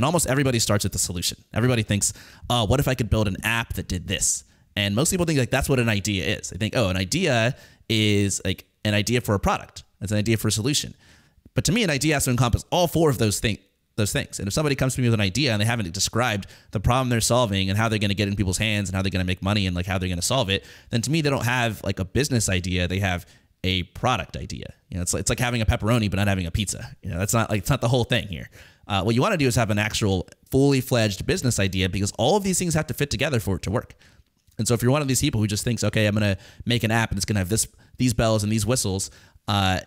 And almost everybody starts with the solution. Everybody thinks, oh, what if I could build an app that did this? And most people think like that's what an idea is. They think, oh, an idea is like an idea for a product. It's an idea for a solution. But to me, an idea has to encompass all four of those things those things. And if somebody comes to me with an idea and they haven't described the problem they're solving and how they're going to get in people's hands and how they're going to make money and like how they're going to solve it, then to me they don't have like a business idea. They have a product idea. You know, it's like, it's like having a pepperoni but not having a pizza. You know, that's not like it's not the whole thing here. Uh, what you want to do is have an actual fully fledged business idea because all of these things have to fit together for it to work. And so if you're one of these people who just thinks, okay, I'm going to make an app and it's going to have this, these bells and these whistles, uh,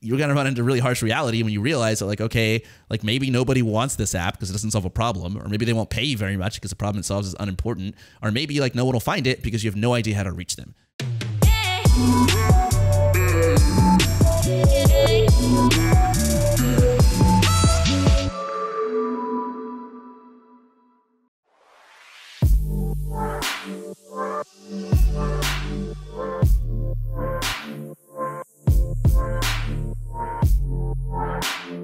you're going to run into really harsh reality when you realize that like okay like maybe nobody wants this app because it doesn't solve a problem or maybe they won't pay you very much because the problem it solves is unimportant or maybe like no one will find it because you have no idea how to reach them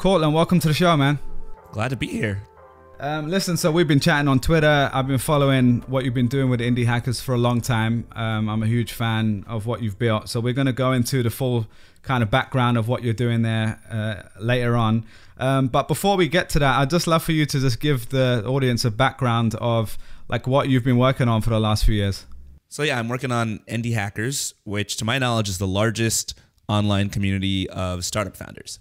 Cortland, welcome to the show, man. Glad to be here. Um, listen, so we've been chatting on Twitter. I've been following what you've been doing with Indie Hackers for a long time. Um, I'm a huge fan of what you've built. So we're going to go into the full kind of background of what you're doing there uh, later on. Um, but before we get to that, I'd just love for you to just give the audience a background of like what you've been working on for the last few years. So yeah, I'm working on Indie Hackers, which to my knowledge is the largest online community of startup founders.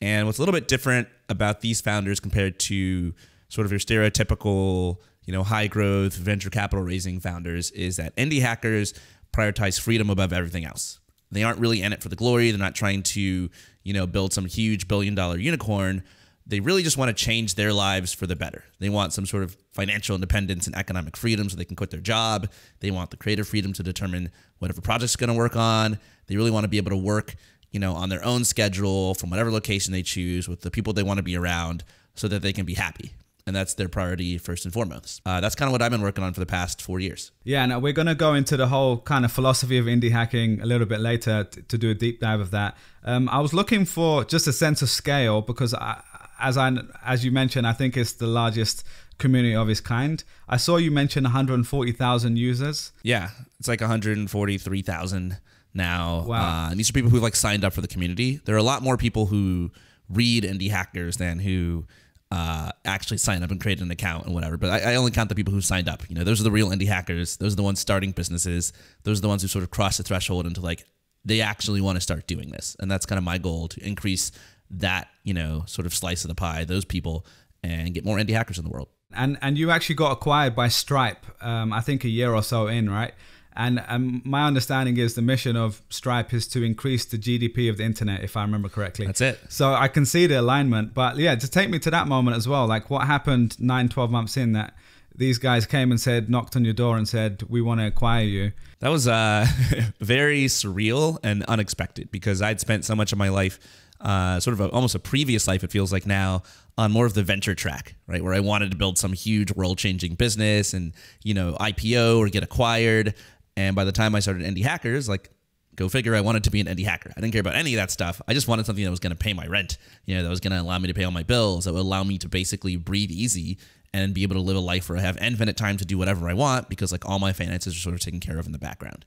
And what's a little bit different about these founders compared to sort of your stereotypical, you know, high growth venture capital raising founders is that indie hackers prioritize freedom above everything else. They aren't really in it for the glory. They're not trying to, you know, build some huge billion dollar unicorn. They really just want to change their lives for the better. They want some sort of financial independence and economic freedom so they can quit their job. They want the creative freedom to determine whatever project's going to work on. They really want to be able to work you know, on their own schedule from whatever location they choose with the people they want to be around so that they can be happy. And that's their priority first and foremost. Uh, that's kind of what I've been working on for the past four years. Yeah, now we're going to go into the whole kind of philosophy of indie hacking a little bit later to, to do a deep dive of that. Um, I was looking for just a sense of scale because, I, as I as you mentioned, I think it's the largest community of its kind. I saw you mention 140,000 users. Yeah, it's like 143,000 now. Wow. Uh, and these are people who've like signed up for the community. There are a lot more people who read indie hackers than who uh, actually sign up and create an account and whatever. But I, I, only count the people who signed up. You know, those are the real indie hackers. Those are the ones starting businesses. Those are the ones who sort of cross the threshold into like they actually want to start doing this. And that's kind of my goal to increase that you know sort of slice of the pie. Those people and get more indie hackers in the world. And and you actually got acquired by Stripe. Um, I think a year or so in, right? And um, my understanding is the mission of Stripe is to increase the GDP of the internet, if I remember correctly. That's it. So I can see the alignment. But yeah, to take me to that moment as well, like what happened nine, 12 months in that these guys came and said, knocked on your door and said, we want to acquire you. That was uh, very surreal and unexpected because I'd spent so much of my life, uh, sort of a, almost a previous life, it feels like now, on more of the venture track, right? Where I wanted to build some huge world changing business and, you know, IPO or get acquired. And by the time I started Indie Hackers, like, go figure, I wanted to be an indie hacker. I didn't care about any of that stuff. I just wanted something that was going to pay my rent, you know, that was going to allow me to pay all my bills, that would allow me to basically breathe easy and be able to live a life where I have infinite time to do whatever I want because, like, all my finances are sort of taken care of in the background.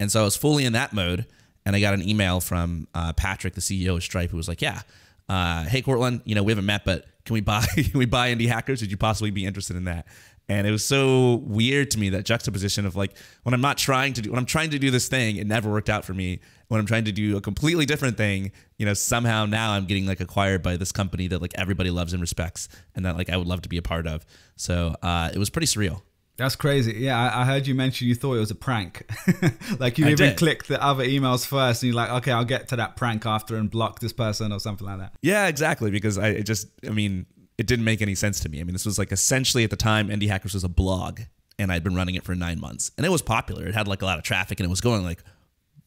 And so I was fully in that mode. And I got an email from uh, Patrick, the CEO of Stripe, who was like, yeah, uh, hey, Cortland, you know, we haven't met, but can we buy, can we buy indie hackers? Would you possibly be interested in that? And it was so weird to me that juxtaposition of like when I'm not trying to do when I'm trying to do this thing, it never worked out for me. When I'm trying to do a completely different thing, you know, somehow now I'm getting like acquired by this company that like everybody loves and respects and that like I would love to be a part of. So uh, it was pretty surreal. That's crazy. Yeah, I, heard you mention you thought it was a prank. like you I even did. clicked the other emails first, and you're like, okay, I'll get to that prank after and block this person or something like that. Yeah, exactly. Because I just, I mean, it didn't make any sense to me. I mean, this was like essentially at the time, Indie Hackers was a blog, and I'd been running it for nine months, and it was popular. It had like a lot of traffic, and it was going like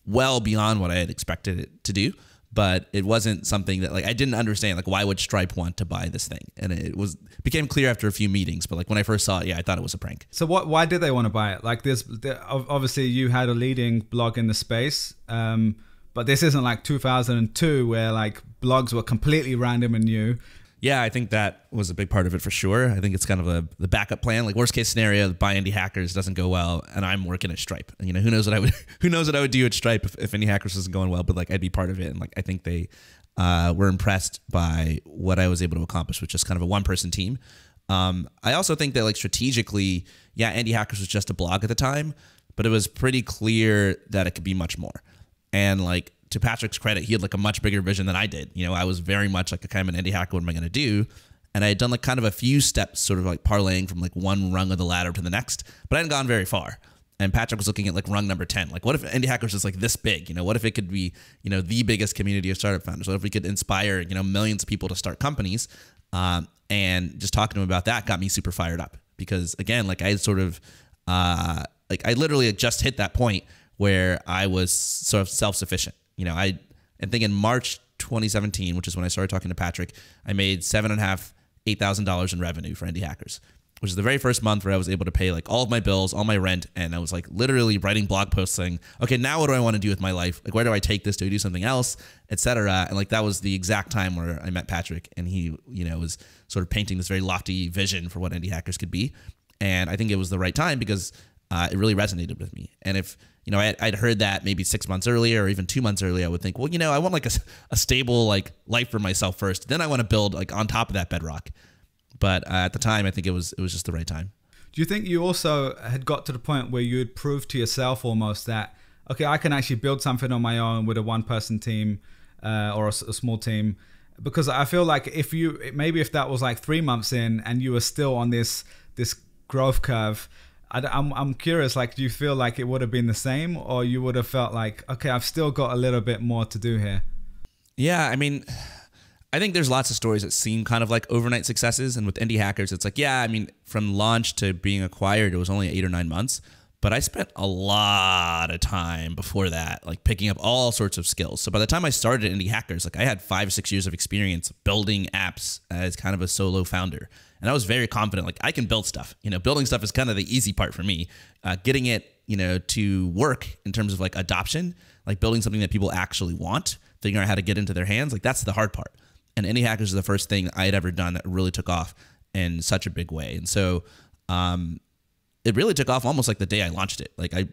well beyond what I had expected it to do. But it wasn't something that like I didn't understand. Like, why would Stripe want to buy this thing? And it was became clear after a few meetings. But like when I first saw it, yeah, I thought it was a prank. So what? Why did they want to buy it? Like this, obviously you had a leading blog in the space. Um, but this isn't like 2002 where like blogs were completely random and new yeah, I think that was a big part of it for sure. I think it's kind of a, the backup plan. Like worst case scenario, buy indie hackers doesn't go well, and I'm working at Stripe. And, you know, who knows what I would who knows what I would do at Stripe if, if any hackers isn't going well, but like I'd be part of it. And like I think they uh, were impressed by what I was able to accomplish, which is kind of a one person team. Um, I also think that like strategically, yeah, Andy Hackers was just a blog at the time, but it was pretty clear that it could be much more. And like to Patrick's credit, he had like a much bigger vision than I did. You know, I was very much like a kind of an indie Hack. What am I going to do? And I had done like kind of a few steps, sort of like parlaying from like one rung of the ladder to the next, but I hadn't gone very far. And Patrick was looking at like rung number 10. Like, what if Indie Hackers is like this big? You know, what if it could be, you know, the biggest community of startup founders? What if we could inspire, you know, millions of people to start companies? Um, and just talking to him about that got me super fired up because, again, like I sort of, uh, like I literally had just hit that point where I was sort of self sufficient you know, I, I think in March 2017, which is when I started talking to Patrick, I made seven and a half, eight thousand dollars in revenue for Indie Hackers, which is the very first month where I was able to pay like all of my bills, all my rent, and I was like literally writing blog posts saying, okay, now what do I want to do with my life? Like, where do I take this? Do I do something else, etc. And like that was the exact time where I met Patrick, and he, you know, was sort of painting this very lofty vision for what Indie Hackers could be, and I think it was the right time because uh, it really resonated with me, and if you know, I, would heard that maybe six months earlier or even two months earlier. I would think, well, you know, I want like a, a stable like life for myself first. Then I want to build like on top of that bedrock. But uh, at the time, I think it was it was just the right time. Do you think you also had got to the point where you had proved to yourself almost that okay, I can actually build something on my own with a one-person team uh, or a, a small team? Because I feel like if you maybe if that was like three months in and you were still on this this growth curve I, am I'm, I'm curious. Like, do you feel like it would have been the same, or you would have felt like, okay, I've still got a little bit more to do here? Yeah, I mean, I think there's lots of stories that seem kind of like overnight successes, and with indie hackers, it's like, yeah, I mean, from launch to being acquired, it was only eight or nine months. But I spent a lot of time before that, like picking up all sorts of skills. So by the time I started Indie Hackers, like I had five, six years of experience building apps as kind of a solo founder and I was very confident. Like I can build stuff. You know, building stuff is kind of the easy part for me. Uh, getting it, you know, to work in terms of like adoption, like building something that people actually want, figuring out how to get into their hands. Like that's the hard part. And any hackers is the first thing I had ever done that really took off in such a big way. And so, um, it really took off almost like the day I launched it. Like I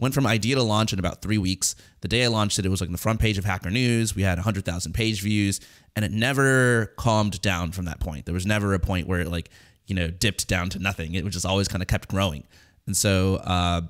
Went from idea to launch in about three weeks. The day I launched it, it was like on the front page of Hacker News. We had 100,000 page views, and it never calmed down from that point. There was never a point where it like, you know, dipped down to nothing. It just always kind of kept growing. And so, uh,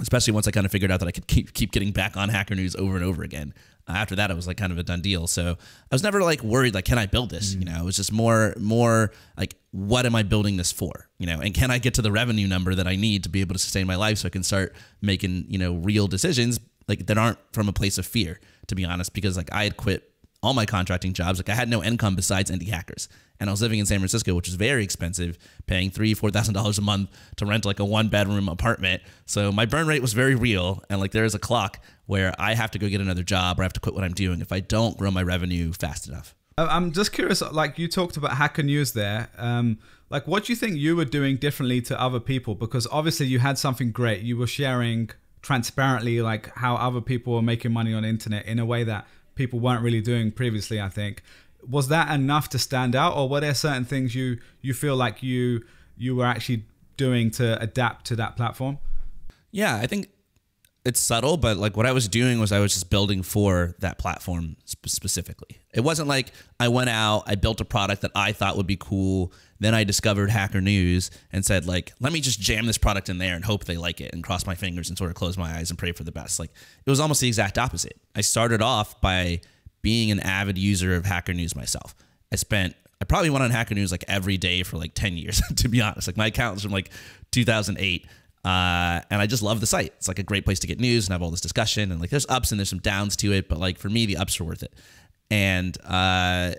especially once I kind of figured out that I could keep keep getting back on Hacker News over and over again after that, it was like kind of a done deal. So I was never like worried like, can I build this? Mm. You know, it was just more more like, what am I building this for? You know, and can I get to the revenue number that I need to be able to sustain my life so I can start making you know real decisions like that aren't from a place of fear, to be honest, because like I had quit all my contracting jobs. Like I had no income besides indie hackers and I was living in San Francisco, which is very expensive, paying three, four thousand dollars a month to rent like a one bedroom apartment. So my burn rate was very real, and like there is a clock where I have to go get another job or I have to quit what I'm doing if I don't grow my revenue fast enough. I'm just curious, like you talked about hacker news there. Um, like, what do you think you were doing differently to other people? Because obviously you had something great. You were sharing transparently, like how other people were making money on internet in a way that people weren't really doing previously. I think was that enough to stand out, or were there certain things you you feel like you you were actually doing to adapt to that platform? Yeah, I think it's subtle, but like what I was doing was I was just building for that platform sp specifically. It wasn't like I went out, I built a product that I thought would be cool, then I discovered Hacker News and said like, let me just jam this product in there and hope they like it and cross my fingers and sort of close my eyes and pray for the best. Like it was almost the exact opposite. I started off by being an avid user of Hacker News myself. I spent I probably went on Hacker News like every day for like 10 years, to be honest. Like my account is from like 2008. Uh, and I just love the site. It's like a great place to get news and have all this discussion. And like there's ups and there's some downs to it. But like for me, the ups are worth it. And uh,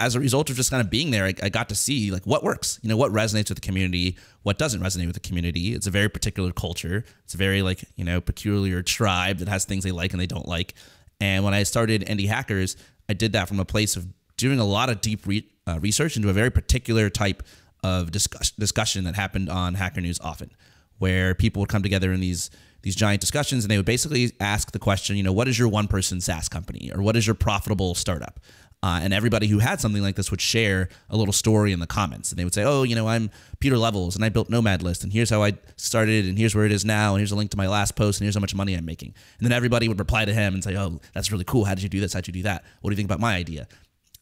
as a result of just kind of being there, I, I got to see like what works, you know, what resonates with the community, what doesn't resonate with the community. It's a very particular culture. It's a very like, you know, peculiar tribe that has things they like and they don't like. And when I started Indie Hackers, I did that from a place of doing a lot of deep re uh, research into a very particular type of discuss discussion that happened on Hacker News often, where people would come together in these these giant discussions and they would basically ask the question, you know, what is your one person SaaS company or what is your profitable startup? Uh, and everybody who had something like this would share a little story in the comments. And they would say, oh, you know, I'm Peter Levels and I built Nomad List and here's how I started and here's where it is now and here's a link to my last post and here's how much money I'm making. And then everybody would reply to him and say, oh, that's really cool. How did you do this? How'd you do that? What do you think about my idea?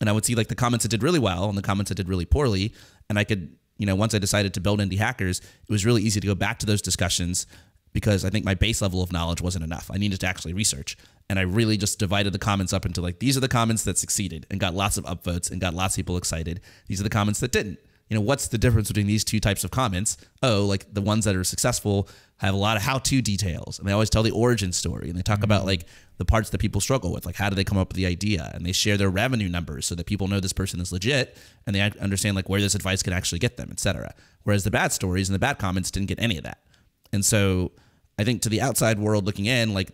And I would see like the comments that did really well and the comments that did really poorly. And I could, you know, once I decided to build Indie Hackers, it was really easy to go back to those discussions because I think my base level of knowledge wasn't enough. I needed to actually research. And I really just divided the comments up into like, these are the comments that succeeded and got lots of upvotes and got lots of people excited. These are the comments that didn't. You know, what's the difference between these two types of comments? Oh, like the ones that are successful have a lot of how to details and they always tell the origin story and they talk mm -hmm. about mm-hmm. like the parts that people struggle with, like how do they come up with the idea? And they share their revenue numbers so that people know this person is legit and they understand like where this advice can actually get them, et cetera. Whereas the bad stories and the bad comments didn't get any of that. And so I think to the outside world looking in, like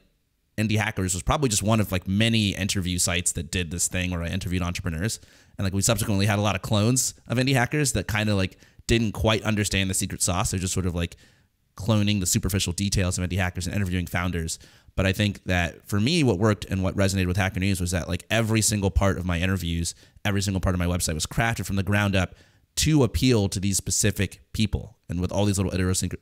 indie hackers was probably just one of like many interview sites that did this thing where I interviewed entrepreneurs. And like we subsequently had a lot of clones of indie hackers that kind of like didn't quite understand the secret sauce. They're just sort of like cloning the superficial details of indie hackers and interviewing founders. But I think that for me, what worked and what resonated with Hacker News was that like every single part of my interviews, every single part of my website was crafted from the ground up to appeal to these specific people and with all these little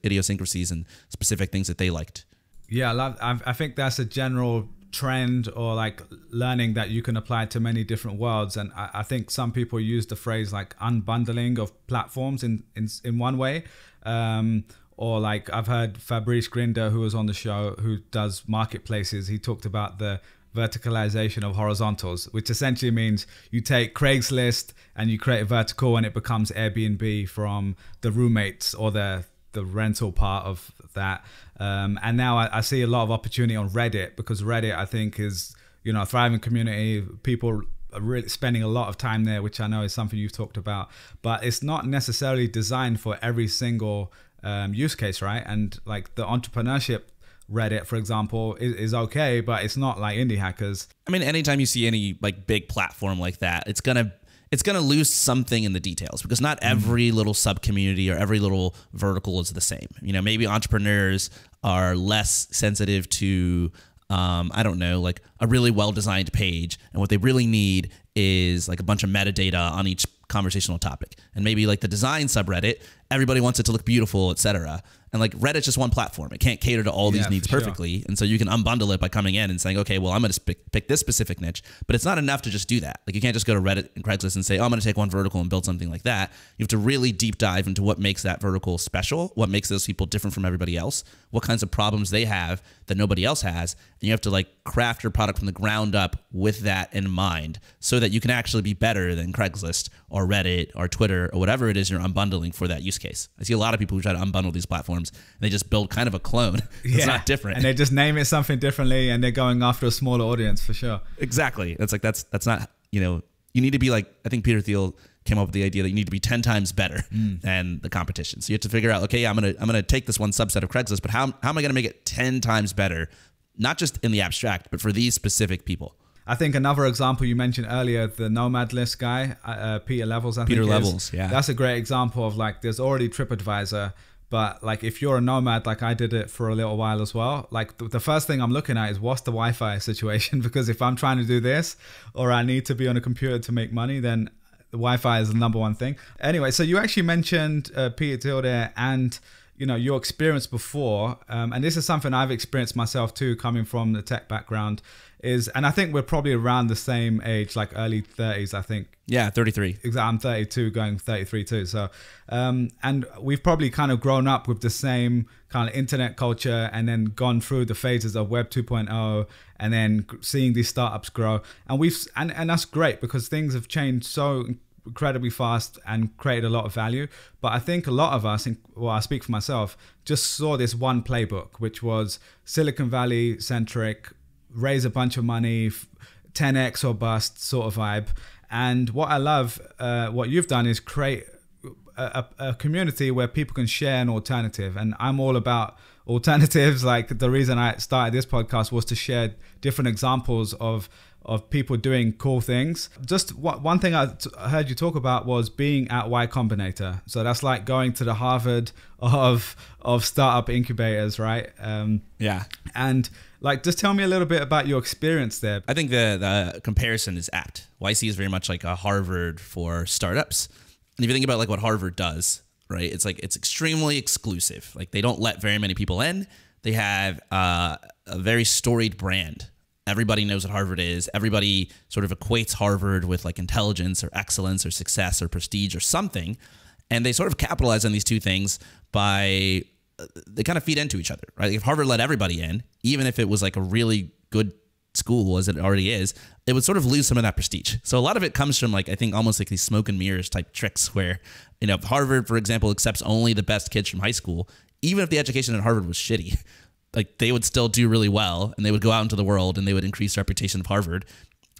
idiosyncrasies and specific things that they liked. Yeah, I love. I think that's a general trend or like learning that you can apply to many different worlds. And I, I think some people use the phrase like unbundling of platforms in in, in one way, um, or like I've heard Fabrice Grinder, who was on the show, who does marketplaces, he talked about the verticalization of horizontals, which essentially means you take Craigslist and you create a vertical and it becomes Airbnb from the roommates or the the rental part of that. Um, and now I, I see a lot of opportunity on Reddit because Reddit, I think, is you know a thriving community. People really spending a lot of time there, which I know is something you've talked about. But it's not necessarily designed for every single um, use case, right? And like the entrepreneurship Reddit, for example, is, is, okay, but it's not like indie hackers. I mean, anytime you see any like big platform like that, it's gonna it's gonna lose something in the details because not mm-hmm. every little sub community or every little vertical is the same. You know, maybe entrepreneurs are less sensitive to um, I don't know, like a really well designed page, and what they really need is like a bunch of metadata on each conversational topic. And maybe like the design subreddit, everybody wants it to look beautiful, etc. And like Reddit's just one platform. It can't cater to all yeah, these needs perfectly. Sure. And so you can unbundle it by coming in and saying, okay, well, I'm going to pick, pick this specific niche. But it's not enough to just do that. Like you can't just go to Reddit and Craigslist and say, oh, I'm going to take one vertical and build something like that. You have to really deep dive into what makes that vertical special, what makes those people different from everybody else, what kinds of problems they have that nobody else has. And you have to like craft your product from the ground up with that in mind so that you can actually be better than Craigslist or Reddit or Twitter or whatever it is you're unbundling for that use case. I see a lot of people who try to unbundle these platforms and they just build kind of a clone It's yeah. not different. And they just name it something differently and they're going after a smaller audience for sure. Exactly. It's like that's that's not, you know, you need to be like I think Peter Thiel came up with the idea that you need to be 10 times better mm. than the competition. So you have to figure out, okay, I'm going to I'm going to take this one subset of Craigslist, but how how am I going to make it 10 times better? Not just in the abstract, but for these specific people. I think another example you mentioned earlier, the Nomad List guy, uh, uh Peter Levels. I Peter Levels, is. yeah. That's a great example of like there's already TripAdvisor, but like if you're a nomad, like I did it for a little while as well. Like th the first thing I'm looking at is what's the Wi-Fi situation because if I'm trying to do this or I need to be on a computer to make money, then the Wi-Fi is the number one thing. Anyway, so you actually mentioned uh, Peter Tilde and you know your experience before, um, and this is something I've experienced myself too, coming from the tech background is, and I think we're probably around the same age, like early 30s, I think. Yeah, 33. Exactly. I'm 32, going 33 too. So, um, and we've probably kind of grown up with the same kind of internet culture and then gone through the phases of Web 2.0 and then seeing these startups grow. And we've, and, and that's great because things have changed so incredibly fast and created a lot of value. But I think a lot of us, well, I speak for myself, just saw this one playbook, which was Silicon Valley centric, raise a bunch of money, 10x or bust sort of vibe. And what I love, uh, what you've done is create a, a, community where people can share an alternative. And I'm all about alternatives. Like the reason I started this podcast was to share different examples of of people doing cool things. Just one thing I, heard you talk about was being at Y Combinator. So that's like going to the Harvard of of startup incubators, right? Um, yeah. And like, just tell me a little bit about your experience there. I think the the comparison is apt. YC is very much like a Harvard for startups. And if you think about like what Harvard does, right? It's like it's extremely exclusive. Like they don't let very many people in. They have uh, a very storied brand everybody knows what Harvard is. Everybody sort of equates Harvard with like intelligence or excellence or success or prestige or something. And they sort of capitalize on these two things by uh, they kind of feed into each other, right? If Harvard let everybody in, even if it was like a really good school as it already is, it would sort of lose some of that prestige. So a lot of it comes from like I think almost like these smoke and mirrors type tricks where you know Harvard, for example, accepts only the best kids from high school, even if the education at Harvard was shitty. like they would still do really well and they would go out into the world and they would increase the reputation of Harvard.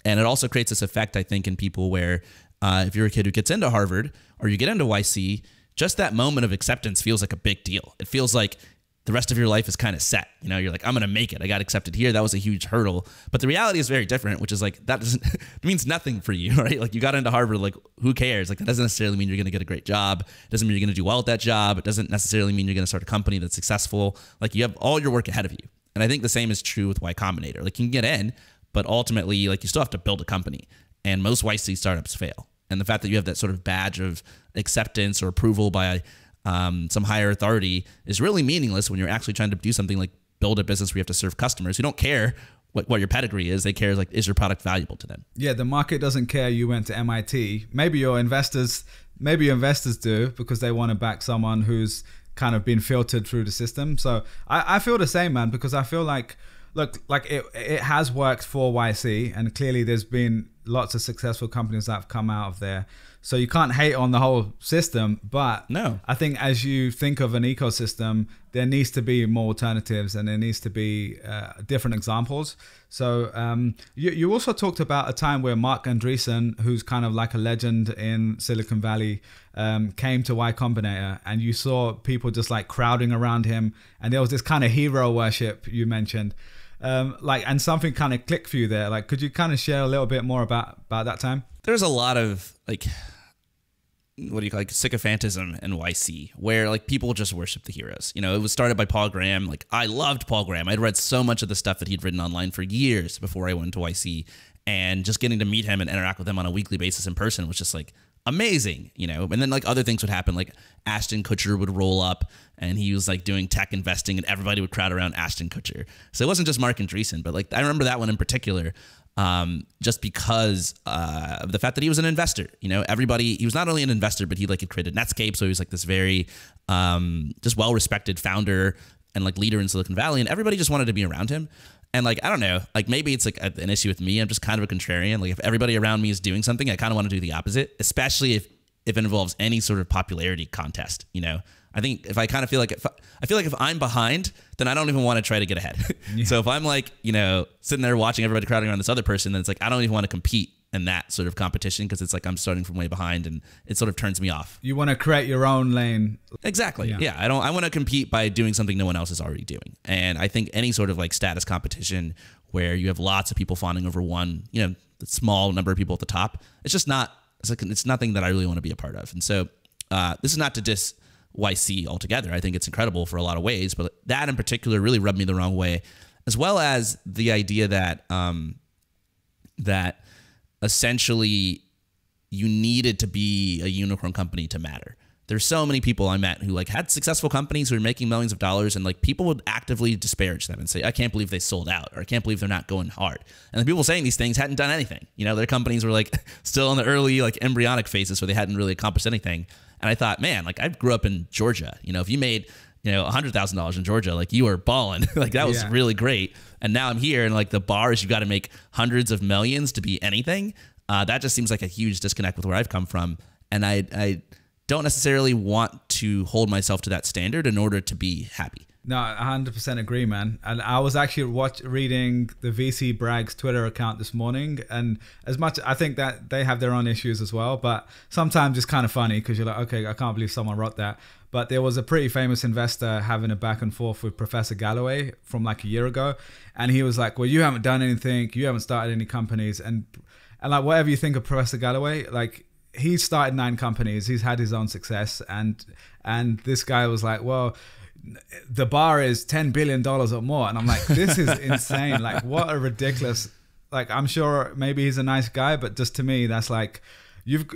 And it also creates this effect, I think, in people where uh, if you're a kid who gets into Harvard or you get into YC, just that moment of acceptance feels like a big deal. It feels like the rest of your life is kind of set. You know, you're like, I'm going to make it. I got accepted here. That was a huge hurdle. But the reality is very different, which is like, that doesn't, means nothing for you, right? Like, you got into Harvard, like, who cares? Like, that doesn't necessarily mean you're going to get a great job. It doesn't mean you're going to do well at that job. It doesn't necessarily mean you're going to start a company that's successful. Like, you have all your work ahead of you. And I think the same is true with Y Combinator. Like, you can get in, but ultimately, like, you still have to build a company. And most YC startups fail. And the fact that you have that sort of badge of acceptance or approval by, um, some higher authority is really meaningless when you're actually trying to do something like build a business where you have to serve customers who don't care what, what your pedigree is. They care like is your product valuable to them? Yeah, the market doesn't care you went to MIT. Maybe your investors, maybe your investors do because they want to back someone who's kind of been filtered through the system. So I, I feel the same, man, because I feel like look like it it has worked for YC, and clearly there's been lots of successful companies that have come out of there. So you can't hate on the whole system, but no, I think as you think of an ecosystem, there needs to be more alternatives and there needs to be uh, different examples. So um, you, you also talked about a time where Mark Andreessen, who's kind of like a legend in Silicon Valley, um, came to Y Combinator, and you saw people just like crowding around him, and there was this kind of hero worship you mentioned. Um, like and something kind of clicked for you there like could you kind of share a little bit more about about that time there's a lot of like what do you call it, like sycophantism NYC, where like people just worship the heroes. You know, it was started by Paul Graham. Like I loved Paul Graham. I'd read so much of the stuff that he'd written online for years before I went to YC, and just getting to meet him and interact with him on a weekly basis in person was just like amazing, you know. And then like other things would happen, like Ashton Kutcher would roll up and he was like doing tech investing, and everybody would crowd around Ashton Kutcher. So it wasn't just Mark and Andreessen, but like I remember that one in particular um, just because uh, of the fact that he was an investor. You know, everybody, he was not only an investor, but he like had created Netscape. So he was like this very um, just well respected founder and like leader in Silicon Valley. And everybody just wanted to be around him. And like, I don't know, like maybe it's like an issue with me. I'm just kind of a contrarian. Like if everybody around me is doing something, I kind of want to do the opposite, especially if, if it involves any sort of popularity contest, you know, I think if I kind of feel like if I, feel like if I'm behind, then I don't even want to try to get ahead. Yeah. so if I'm like you know sitting there watching everybody crowding around this other person, then it's like I don't even want to compete in that sort of competition because it's like I'm starting from way behind and it sort of turns me off. You want to create your own lane. Exactly. Yeah. yeah I don't. I want to compete by doing something no one else is already doing. And I think any sort of like status competition where you have lots of people fawning over one, you know, small number of people at the top, it's just not. It's like it's nothing that I really want to be a part of. And so uh, this is not to diss YC altogether. I think it's incredible for a lot of ways, but that in particular really rubbed me the wrong way, as well as the idea that um, that essentially you needed to be a unicorn company to matter. There's so many people I met who like had successful companies who are making millions of dollars and like people would actively disparage them and say, I can't believe they sold out or I can't believe they're not going hard. And the people saying these things hadn't done anything. You know, their companies were like still in the early like embryonic phases where they hadn't really accomplished anything. And I thought, man, like I grew up in Georgia. You know, if you made you know, hundred thousand dollars in Georgia, like you were balling, like that was yeah. really great. And now I'm here, and like the bar is you got to make hundreds of millions to be anything. Uh, that just seems like a huge disconnect with where I've come from, and I I don't necessarily want to hold myself to that standard in order to be happy. No, 100% agree, man. And I was actually watch reading the VC Bragg's Twitter account this morning, and as much I think that they have their own issues as well, but sometimes it's kind of funny because you're like, okay, I can't believe someone wrote that. But there was a pretty famous investor having a back and forth with Professor Galloway from like a year ago, and he was like, "Well, you haven't done anything, you haven't started any companies, and and like whatever you think of Professor Galloway, like he started nine companies, he's had his own success, and and this guy was like, well." the bar is ten billion dollars or more, and I'm like, this is insane. like, what a ridiculous. Like, I'm sure maybe he's a nice guy, but just to me, that's like, you've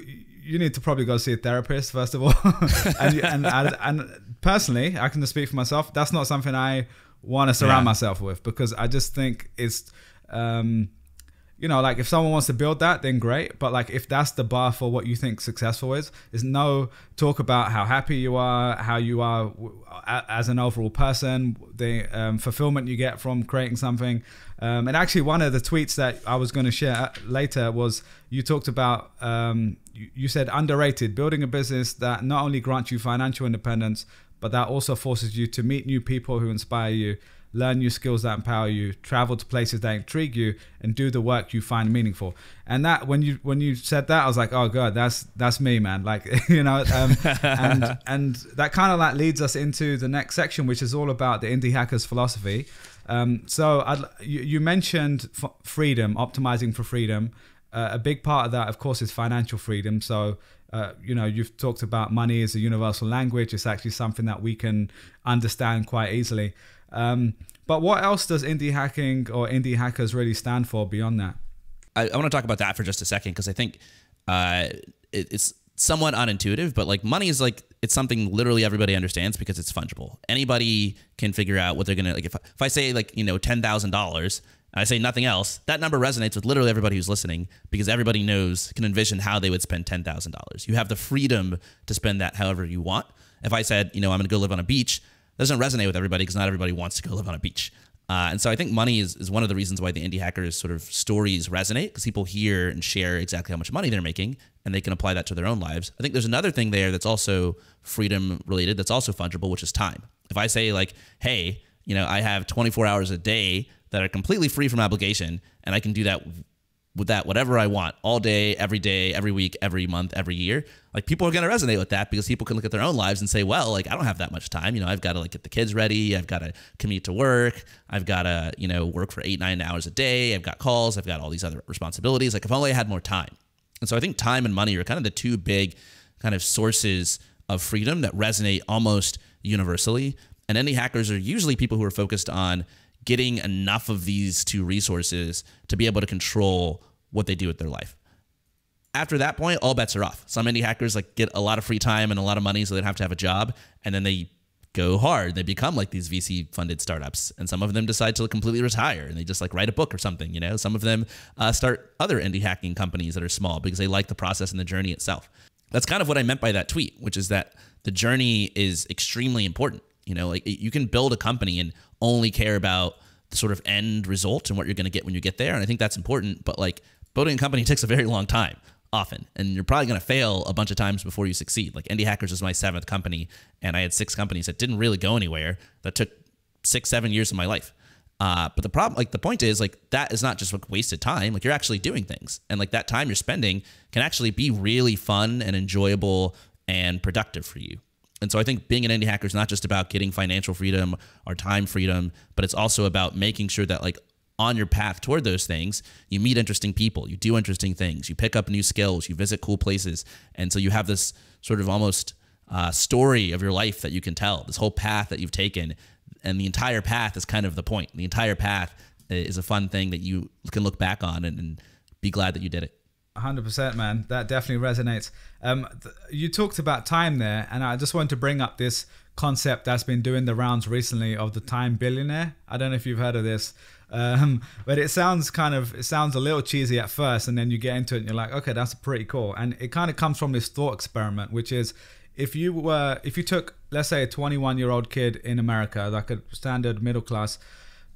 you need to probably go see a therapist first of all. and, and, and and personally, I can just speak for myself. That's not something I want to surround yeah. myself with because I just think it's. Um, you know, like if someone wants to build that, then great. But like if that's the bar for what you think successful is, is no talk about how happy you are, how you are as an overall person, the um, fulfillment you get from creating something. Um, and actually, one of the tweets that I was going to share uh, later was you talked about, um, you, you said underrated building a business that not only grants you financial independence, but that also forces you to meet new people who inspire you learn new skills that empower you, travel to places that intrigue you, and do the work you find meaningful. And that when you when you said that, I was like, oh god, that's that's me, man. Like you know, um, and and that kind of like leads us into the next section, which is all about the indie hackers philosophy. Um, so I'd, you, you mentioned freedom, optimizing for freedom. Uh, a big part of that, of course, is financial freedom. So uh, you know you've talked about money as a universal language it's actually something that we can understand quite easily um, but what else does indie hacking or indie hackers really stand for beyond that? I, I want to talk about that for just a second because I think uh, it, it's somewhat unintuitive, but like money is like it's something literally everybody understands because it's fungible. Anybody can figure out what they're gonna like. If, if I say like you know ten thousand dollars, I say nothing else. That number resonates with literally everybody who's listening because everybody knows can envision how they would spend ten thousand dollars. You have the freedom to spend that however you want. If I said you know I'm gonna go live on a beach, doesn't resonate with everybody because not everybody wants to go live on a beach. Uh, and so I think money is, is one of the reasons why the indie hackers sort of stories resonate because people hear and share exactly how much money they're making and they can apply that to their own lives. I think there's another thing there that's also freedom related, that's also fungible, which is time. If I say, like, hey, you know, I have 24 hours a day that are completely free from obligation and I can do that with that whatever I want all day, every day, every week, every month, every year. Like people are going to resonate with that because people can look at their own lives and say, well, like I don't have that much time. You know, I've got to like get the kids ready. I've got to commute to work. I've got to, you know, work for eight, nine hours a day. I've got calls. I've got all these other responsibilities. Like if only I had more time. And so I think time and money are kind of the two big kind of sources of freedom that resonate almost universally. And any hackers are usually people who are focused on getting enough of these two resources to be able to control what they do with their life. After that point, all bets are off. Some indie hackers like get a lot of free time and a lot of money so they don't have to have a job and then they go hard. They become like these VC funded startups. And some of them decide to completely retire and they just like write a book or something, you know? Some of them uh, start other indie hacking companies that are small because they like the process and the journey itself. That's kind of what I meant by that tweet, which is that the journey is extremely important. You know, like you can build a company and only care about the sort of end result and what you're going to get when you get there. And I think that's important. But like building a company takes a very long time often and you're probably going to fail a bunch of times before you succeed like indie hackers was my seventh company and i had six companies that didn't really go anywhere that took six seven years of my life uh, but the problem like the point is like that is not just like wasted time like you're actually doing things and like that time you're spending can actually be really fun and enjoyable and productive for you and so I think being an indie hacker is not just about getting financial freedom or time freedom, but it's also about making sure that like on your path toward those things, you meet interesting people, you do interesting things, you pick up new skills, you visit cool places. And so you have this sort of almost uh, story of your life that you can tell, this whole path that you've taken. And the entire path is kind of the point. The entire path uh, is a fun thing that you can look back on and, and be glad that you did it. Hundred percent, man. That definitely resonates. Um, th- you talked about time there, and I just want to bring up this concept that's been doing the rounds recently of the time billionaire. I don't know if you've heard of this, um, but it sounds kind of it sounds a little cheesy at first, and then you get into it and you're like, okay, that's pretty cool. And it kind of comes from this thought experiment, which is if you were if you took let's say a 21 year old kid in America, like a standard middle class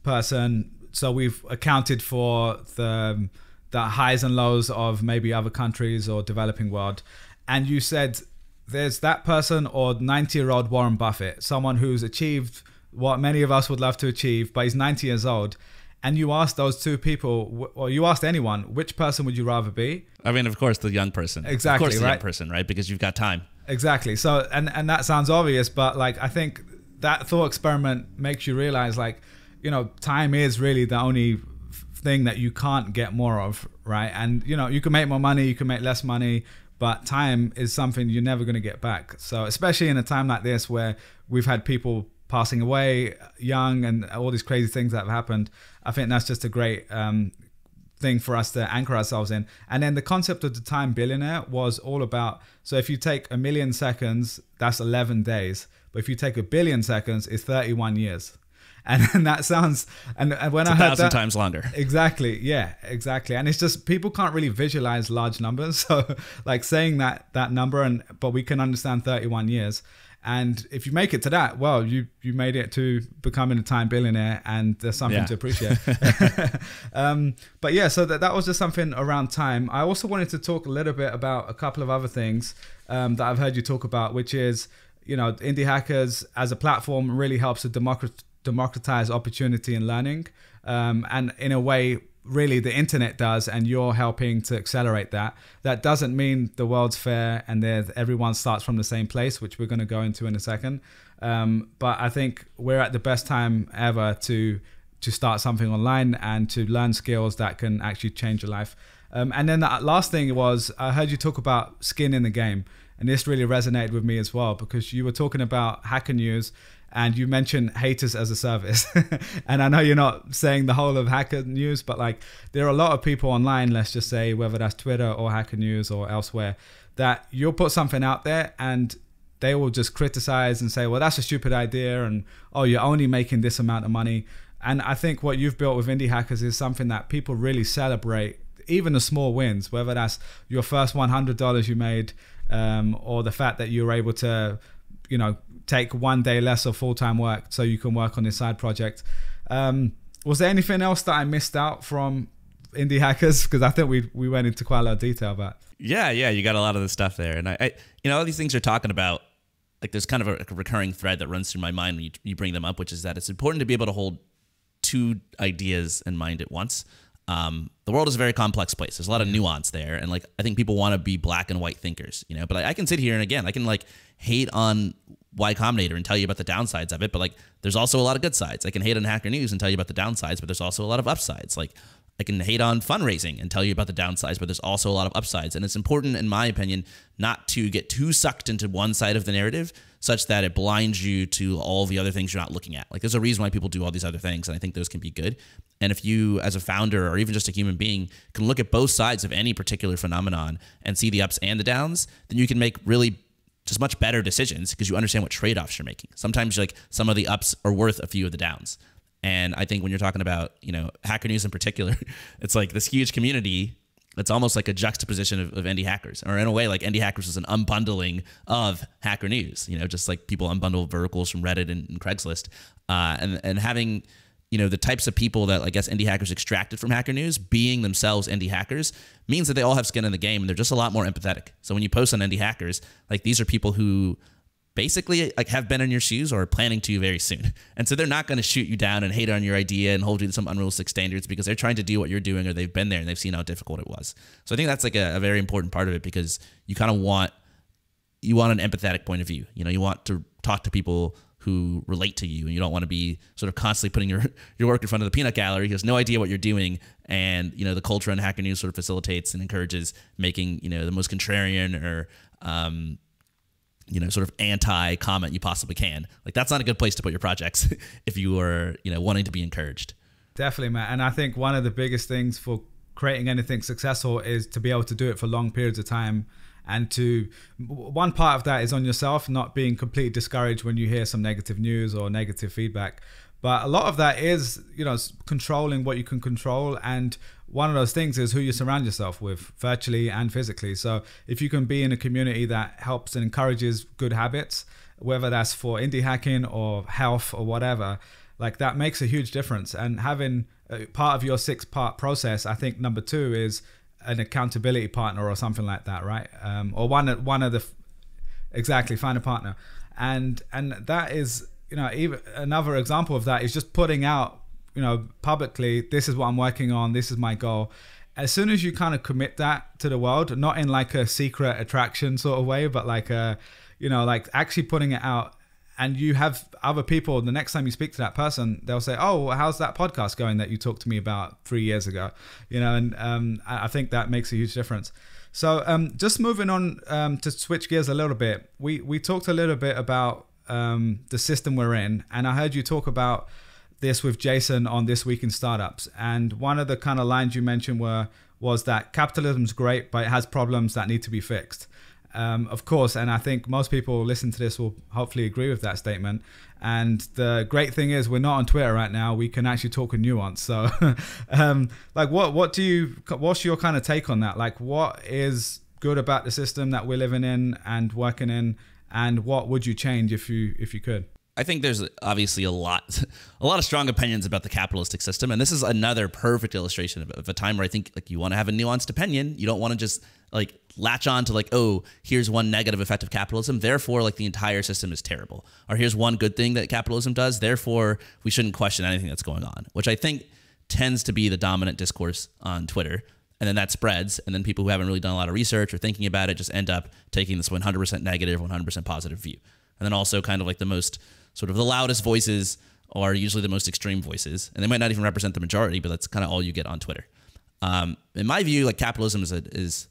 person, so we've accounted for the the highs and lows of maybe other countries or developing world, and you said there's that person or 90 year old Warren Buffett, someone who's achieved what many of us would love to achieve, but he's 90 years old. And you asked those two people, or you asked anyone, which person would you rather be? I mean, of course, the young person. Exactly, of course, the right? young person, right? Because you've got time. Exactly. So, and and that sounds obvious, but like I think that thought experiment makes you realize, like, you know, time is really the only thing that you can't get more of, right? And you know, you can make more money, you can make less money, but time is something you're never going to get back. So, especially in a time like this where we've had people passing away young and all these crazy things that have happened, I think that's just a great um, thing for us to anchor ourselves in. And then the concept of the time billionaire was all about so if you take a million seconds, that's 11 days. But if you take a billion seconds, it's 31 years and, and that sounds and, and when it's I heard thousand that, times longer. Exactly, yeah, exactly. And it's just people can't really visualize large numbers, so like saying that that number and but we can understand 31 years. And if you make it to that, well, you you made it to becoming a time billionaire, and there's something yeah. to appreciate. um, but yeah, so that that was just something around time. I also wanted to talk a little bit about a couple of other things um, that I've heard you talk about, which is you know indie hackers as a platform really helps to democratize democratize opportunity and learning. Um, and in a way, really the internet does, and you're helping to accelerate that. That doesn't mean the world's fair and everyone starts from the same place, which we're going to go into in a second. Um, but I think we're at the best time ever to to start something online and to learn skills that can actually change your life. Um, and then the last thing was I heard you talk about skin in the game and this really resonated with me as well because you were talking about hacker news and you mentioned haters as a service. and I know you're not saying the whole of Hacker News, but like there are a lot of people online, let's just say, whether that's Twitter or Hacker News or elsewhere, that you'll put something out there and they will just criticize and say, well, that's a stupid idea. And oh, you're only making this amount of money. And I think what you've built with Indie Hackers is something that people really celebrate, even the small wins, whether that's your first $100 you made um, or the fact that you're able to, you know, take one day less of full time work so you can work on this side project. Um, was there anything else that I missed out from indie hackers? Because I think we we went into quite a lot of detail about. Yeah, yeah, you got a lot of the stuff there, and I, I you know, all these things you're talking about. Like there's kind of a, a recurring thread that runs through my mind when you, you bring them up, which is that it's important to be able to hold two ideas in mind at once um, the world is a very complex place. There's a lot of nuance there, and like I think people want to be black and white thinkers, you know. But I, I, can sit here and again, I can like hate on Y Combinator and tell you about the downsides of it, but like there's also a lot of good sides. I can hate on Hacker News and tell you about the downsides, but there's also a lot of upsides. Like I can hate on fundraising and tell you about the downsides, but there's also a lot of upsides. And it's important, in my opinion, not to get too sucked into one side of the narrative such that it blinds you to all the other things you're not looking at. Like there's a reason why people do all these other things, and I think those can be good. And if you, as a founder or even just a human being, can look at both sides of any particular phenomenon and see the ups and the downs, then you can make really just much better decisions because you understand what trade offs you're making. Sometimes like some of the ups are worth a few of the downs. And I think when you're talking about, you know, Hacker News in particular, it's like this huge community it's almost like a juxtaposition of, of indie hackers, or in a way, like indie hackers is an unbundling of hacker news. You know, just like people unbundle verticals from Reddit and, and Craigslist, uh, and and having you know the types of people that I guess indie hackers extracted from Hacker News being themselves indie hackers means that they all have skin in the game and they're just a lot more empathetic. So when you post on indie hackers, like these are people who basically like have been in your shoes or are planning to very soon. And so they're not going to shoot you down and hate on your idea and hold you to some unrealistic standards because they're trying to do what you're doing or they've been there and they've seen how difficult it was. So I think that's like a, a very important part of it because you kind of want you want an empathetic point of view. You know, you want to talk to people who relate to you and you don't want to be sort of constantly putting your, your work in front of the peanut gallery who has no idea what you're doing and you know the culture on hacker news sort of facilitates and encourages making you know the most contrarian or um, you know sort of anti comment you possibly can like that's not a good place to put your projects if you are you know wanting to be encouraged definitely man and i think one of the biggest things for creating anything successful is to be able to do it for long periods of time and to one part of that is on yourself not being completely discouraged when you hear some negative news or negative feedback but a lot of that is you know controlling what you can control and one of those things is who you surround yourself with virtually and physically. So if you can be in a community that helps and encourages good habits, whether that's for indie hacking or health or whatever, like that makes a huge difference. And having uh, part of your six part process, I think number two is an accountability partner or something like that, right? Um, or one one of the exactly find a partner, and and that is you know even another example of that is just putting out you know, publicly, this is what I'm working on, this is my goal. As soon as you kind of commit that to the world, not in like a secret attraction sort of way, but like a, you know, like actually putting it out and you have other people the next time you speak to that person they'll say oh well, how's that podcast going that you talked to me about three years ago you know and um, i think that makes a huge difference so um, just moving on um, to switch gears a little bit we we talked a little bit about um, the system we're in and i heard you talk about this with Jason on this week in startups, and one of the kind of lines you mentioned were was that capitalism's great, but it has problems that need to be fixed. Um, of course, and I think most people listen to this will hopefully agree with that statement. And the great thing is, we're not on Twitter right now. We can actually talk a nuance. So, um, like, what what do you what's your kind of take on that? Like, what is good about the system that we're living in and working in, and what would you change if you if you could? I think there's obviously a lot, a lot of strong opinions about the capitalistic system, and this is another perfect illustration of, a time where I think like you want to have a nuanced opinion. You don't want to just like latch on to like, oh, here's one negative effect of capitalism, therefore like the entire system is terrible, or here's one good thing that capitalism does, therefore we shouldn't question anything that's going on, which I think tends to be the dominant discourse on Twitter. And then that spreads, and then people who haven't really done a lot of research or thinking about it just end up taking this 100% negative, 100% positive view. And then also kind of like the most sort of the loudest voices are usually the most extreme voices, and they might not even represent the majority, but that's kind of all you get on Twitter. Um, in my view, like capitalism is, a, is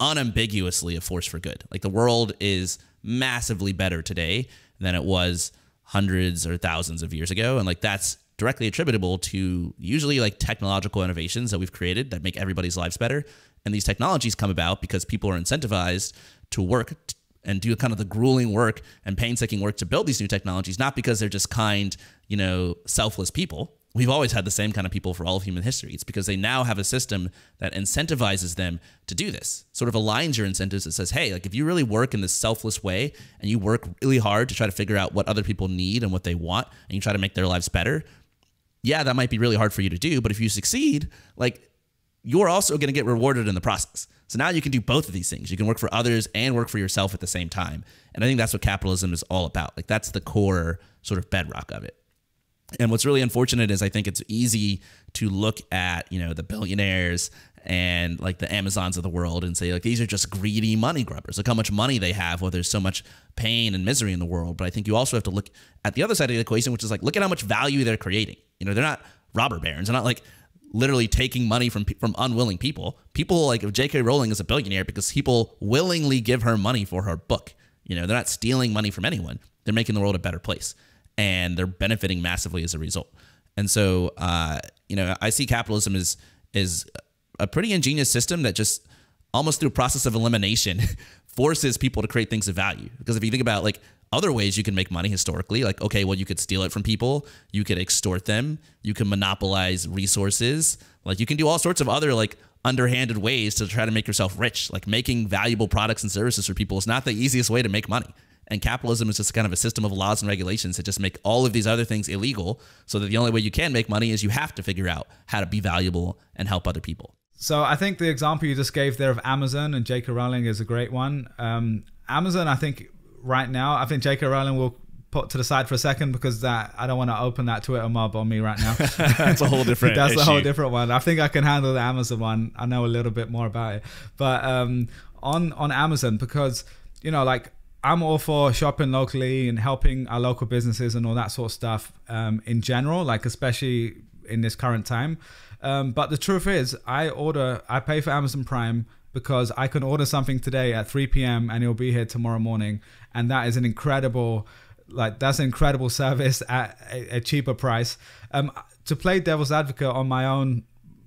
unambiguously a force for good. Like the world is massively better today than it was hundreds or thousands of years ago, and like that's directly attributable to usually like technological innovations that we've created that make everybody's lives better. And these technologies come about because people are incentivized to work and do kind of the grueling work and painstaking work to build these new technologies, not because they're just kind, you know, selfless people. We've always had the same kind of people for all of human history. It's because they now have a system that incentivizes them to do this, sort of aligns your incentives. It says, hey, like if you really work in this selfless way and you work really hard to try to figure out what other people need and what they want, and you try to make their lives better, yeah, that might be really hard for you to do. But if you succeed, like you're also going to get rewarded in the process. So now you can do both of these things. You can work for others and work for yourself at the same time. And I think that's what capitalism is all about. Like that's the core sort of bedrock of it. And what's really unfortunate is I think it's easy to look at, you know, the billionaires and like the Amazons of the world and say like these are just greedy money grubbers. Look how much money they have while there's so much pain and misery in the world. But I think you also have to look at the other side of the equation, which is like look at how much value they're creating. You know, they're not robber barons. They're not like literally taking money from from unwilling people. People like if J.K. Rowling is a billionaire because people willingly give her money for her book. You know, they're not stealing money from anyone. They're making the world a better place, and they're benefiting massively as a result. And so, uh, you know, I see capitalism is is a pretty ingenious system that just almost through process of elimination forces people to create things of value. Because if you think about like other ways you can make money historically like okay well you could steal it from people you could extort them you can monopolize resources like you can do all sorts of other like underhanded ways to try to make yourself rich like making valuable products and services for people is not the easiest way to make money and capitalism is just kind of a system of laws and regulations that just make all of these other things illegal so that the only way you can make money is you have to figure out how to be valuable and help other people so i think the example you just gave there of amazon and jacob rowling is a great one um, amazon i think right now. I think J.K. Rowling will put to the side for a second because that I don't want to open that Twitter mob on me right now. That's a whole different. That's issue. a whole different one. I think I can handle the Amazon one. I know a little bit more about it, but um, on on Amazon because you know like I'm all for shopping locally and helping our local businesses and all that sort of stuff um, in general, like especially in this current time. Um, but the truth is, I order, I pay for Amazon Prime because I can order something today at 3 p.m. and it'll be here tomorrow morning and that is an incredible like that's an incredible service at a, a cheaper price. Um, to play devil's advocate on my own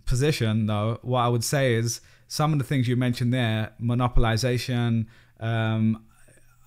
position though, what I would say is some of the things you mentioned there, monopolization, um,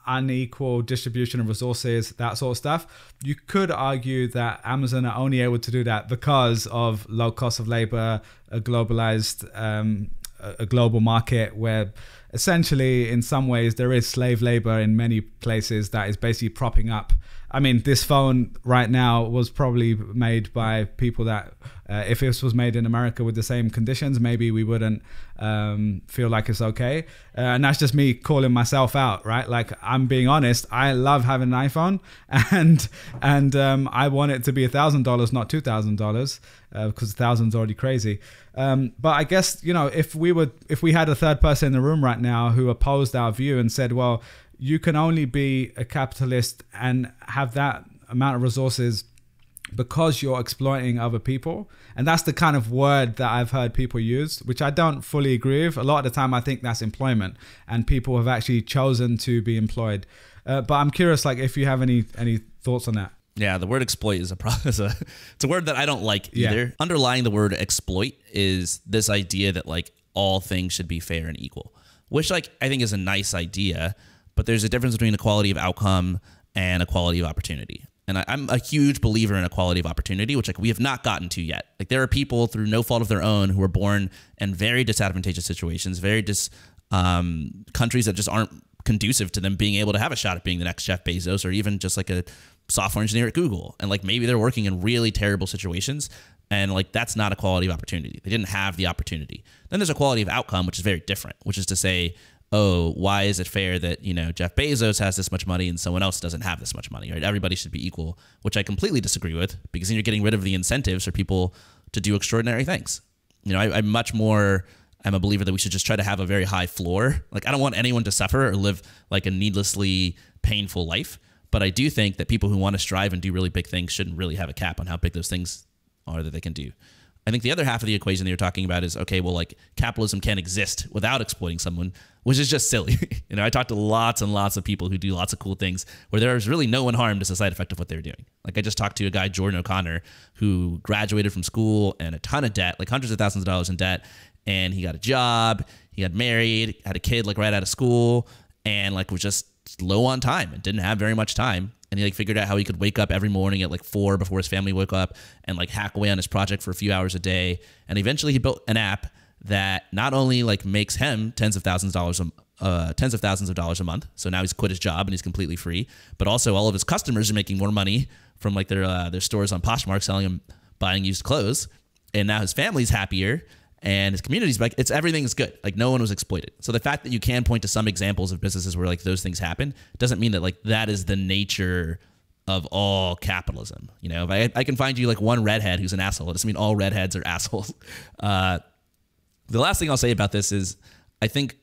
unequal distribution of resources, that sort of stuff. You could argue that Amazon are only able to do that because of low cost of labor, a globalized, um, a global market where essentially, in some ways, there is slave labor in many places that is basically propping up. I mean, this phone right now was probably made by people that, uh, if this was made in America with the same conditions, maybe we wouldn't um, feel like it's okay. Uh, and that's just me calling myself out, right? Like I'm being honest. I love having an iPhone, and and um, I want it to be a thousand dollars, not two thousand dollars, because uh, a thousand's already crazy. Um, but I guess you know if we were if we had a third person in the room right now who opposed our view and said, well, you can only be a capitalist and have that amount of resources because you're exploiting other people and that's the kind of word that i've heard people use which i don't fully agree with a lot of the time i think that's employment and people have actually chosen to be employed uh, but i'm curious like if you have any any thoughts on that yeah, the word exploit is a problem. a, it's a word that I don't like yeah. either. Underlying the word exploit is this idea that like all things should be fair and equal, which like I think is a nice idea, but there's a difference between equality of outcome and equality of opportunity. And I, am a huge believer in equality of opportunity, which like we have not gotten to yet. Like there are people through no fault of their own who are born in very disadvantageous situations, very dis um, countries that just aren't conducive to them being able to have a shot at being the next Jeff Bezos or even just like a software engineer at Google and like maybe they're working in really terrible situations and like that's not a quality of opportunity. They didn't have the opportunity. Then there's a quality of outcome which is very different, which is to say, oh, why is it fair that, you know, Jeff Bezos has this much money and someone else doesn't have this much money, right? Everybody should be equal, which I completely disagree with because then you're getting rid of the incentives for people to do extraordinary things. You know, I, I'm much more I'm a believer that we should just try to have a very high floor. Like I don't want anyone to suffer or live like a needlessly painful life. But I do think that people who want to strive and do really big things shouldn't really have a cap on how big those things are that they can do. I think the other half of the equation that you're talking about is okay, well, like capitalism can't exist without exploiting someone, which is just silly. you know, I talked to lots and lots of people who do lots of cool things where there's really no one harmed as a side effect of what they're doing. Like I just talked to a guy, Jordan O'Connor, who graduated from school and a ton of debt, like hundreds of thousands of dollars in debt. And he got a job, he got married, had a kid like right out of school, and like was just low on time and didn't have very much time. And he like figured out how he could wake up every morning at like four before his family woke up and like hack away on his project for a few hours a day. And eventually he built an app that not only like makes him tens of thousands of dollars a uh, tens of thousands of dollars a month. So now he's quit his job and he's completely free. But also, all of his customers are making more money from like their uh, their stores on Poshmark selling him buying used clothes, and now his family's happier and his communities like It's everything's good. Like no one was exploited. So the fact that you can point to some examples of businesses where like those things happen doesn't mean that like that is the nature of all capitalism. You know, if I, I can find you like one redhead who's an asshole, it doesn't mean all redheads are assholes. Uh, the last thing I'll say about this is I think,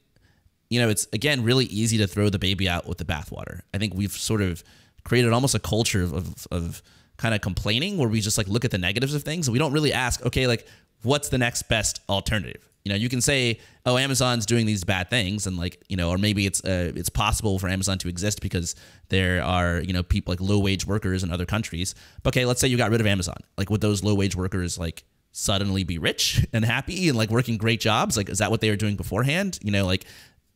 you know, it's again really easy to throw the baby out with the bathwater. I think we've sort of created almost a culture of, of, of kind of complaining where we just like look at the negatives of things and we don't really ask okay like what's the next best alternative? You know, you can say, "Oh, Amazon's doing these bad things," and like, you know, or maybe it's uh, it's possible for Amazon to exist because there are you know people like low wage workers in other countries. But okay, let's say you got rid of Amazon. Like, would those low wage workers like suddenly be rich and happy and like working great jobs? Like, is that what they were doing beforehand? You know, like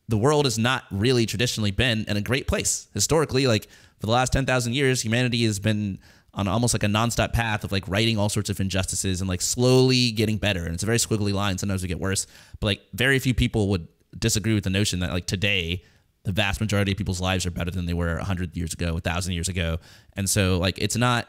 the world has not really traditionally been in a great place historically. Like for the last ten thousand years, humanity has been on almost like a nonstop path of like writing all sorts of injustices and like slowly getting better. And it's a very squiggly line. Sometimes we get worse, but like very few people would disagree with the notion that like today, the vast majority of people's lives are better than they were 100 years ago, 1,000 years ago. And so like it's not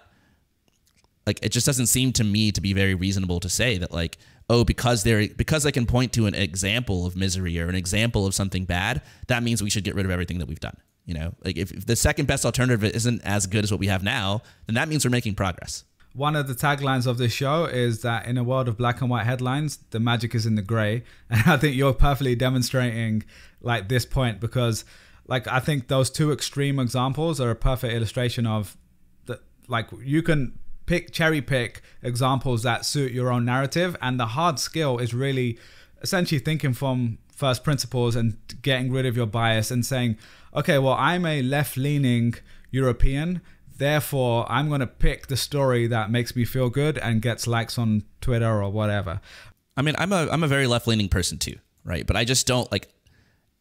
like it just doesn't seem to me to be very reasonable to say that like oh because they're because i can point to an example of misery or an example of something bad that means we should get rid of everything that we've done you know, like if, if the second best alternative isn't as good as what we have now, then that means we're making progress. One of the taglines of this show is that in a world of black and white headlines, the magic is in the gray. And I think you're perfectly demonstrating like this point because like I think those two extreme examples are a perfect illustration of that like you can pick cherry pick examples that suit your own narrative and the hard skill is really essentially thinking from first principles and getting rid of your bias and saying, okay, well, I'm a left leaning European. Therefore, I'm going to pick the story that makes me feel good and gets likes on Twitter or whatever. I mean, I'm a, I'm a very left leaning person too, right? But I just don't like,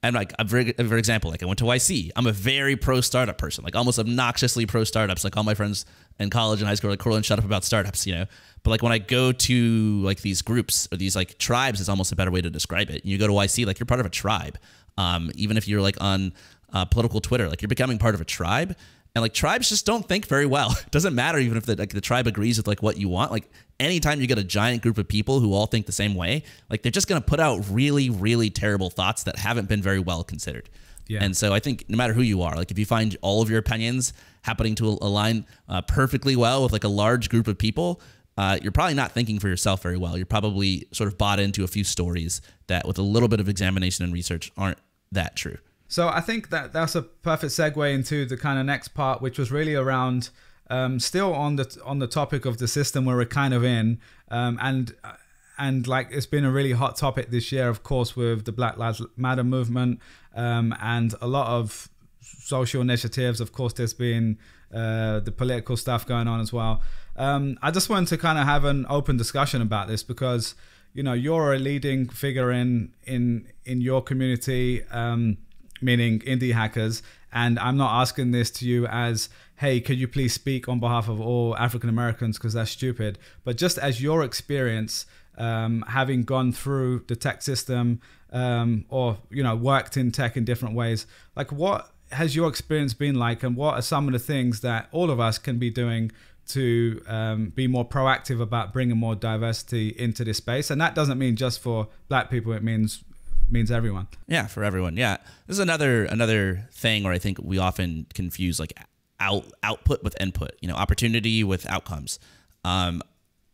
I'm like, I'm very, for example, like I went to YC. I'm a very pro startup person, like almost obnoxiously pro startups. Like all my friends in college and high school, like Corlin, shut up about startups, you know. But like when I go to like these groups or these like tribes, is almost a better way to describe it. You go to YC, like you're part of a tribe. Um, even if you're like on uh, political Twitter, like you're becoming part of a tribe. And like tribes just don't think very well. It doesn't matter even if the, like the tribe agrees with like what you want. Like anytime you get a giant group of people who all think the same way, like they're just going to put out really, really terrible thoughts that haven't been very well considered. Yeah. And so I think no matter who you are, like if you find all of your opinions happening to align uh, perfectly well with like a large group of people, uh, you're probably not thinking for yourself very well. You're probably sort of bought into a few stories that, with a little bit of examination and research, aren't that true. So I think that that's a perfect segue into the kind of next part, which was really around um, still on the on the topic of the system where we're kind of in, um, and uh, and like it's been a really hot topic this year, of course, with the Black Lives Matter movement um, and a lot of social initiatives. Of course, there's been uh, the political stuff going on as well. Um, I just wanted to kind of have an open discussion about this because you know you're a leading figure in in in your community, um, meaning indie hackers, and I'm not asking this to you as hey, could you please speak on behalf of all African Americans because that's stupid, but just as your experience um, having gone through the tech system um, or you know worked in tech in different ways like what has your experience been like and what are some of the things that all of us can be doing to um, be more proactive about bringing more diversity into this space and that doesn't mean just for black people it means means everyone yeah for everyone yeah this is another another thing where i think we often confuse like out output with input you know opportunity with outcomes um,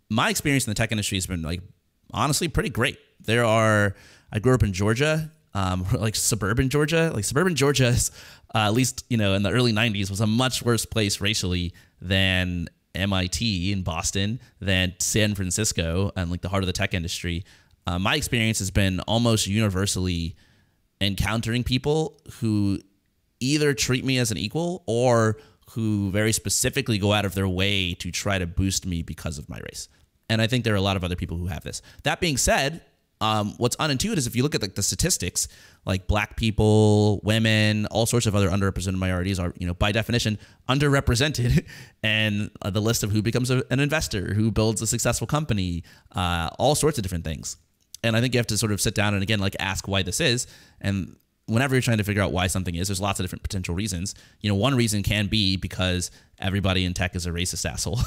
my experience in the tech industry has been like honestly pretty great. There are I grew up in Georgia, um, like suburban Georgia. Like suburban Georgia, is, uh, at least you know in the early '90s, was a much worse place racially than MIT in Boston, than San Francisco, and like the heart of the tech industry. Uh, my experience has been almost universally encountering people who either treat me as an equal or who very specifically go out of their way to try to boost me because of my race. And I think there are a lot of other people who have this. That being said, um, what's unintuitive is if you look at like the statistics, like black people, women, all sorts of other underrepresented minorities are, you know, by definition, underrepresented. and uh, the list of who becomes a, an investor, who builds a successful company, uh, all sorts of different things. And I think you have to sort of sit down and again, like ask why this is. And whenever you're trying to figure out why something is, there's lots of different potential reasons. You know, one reason can be because everybody in tech is a racist asshole.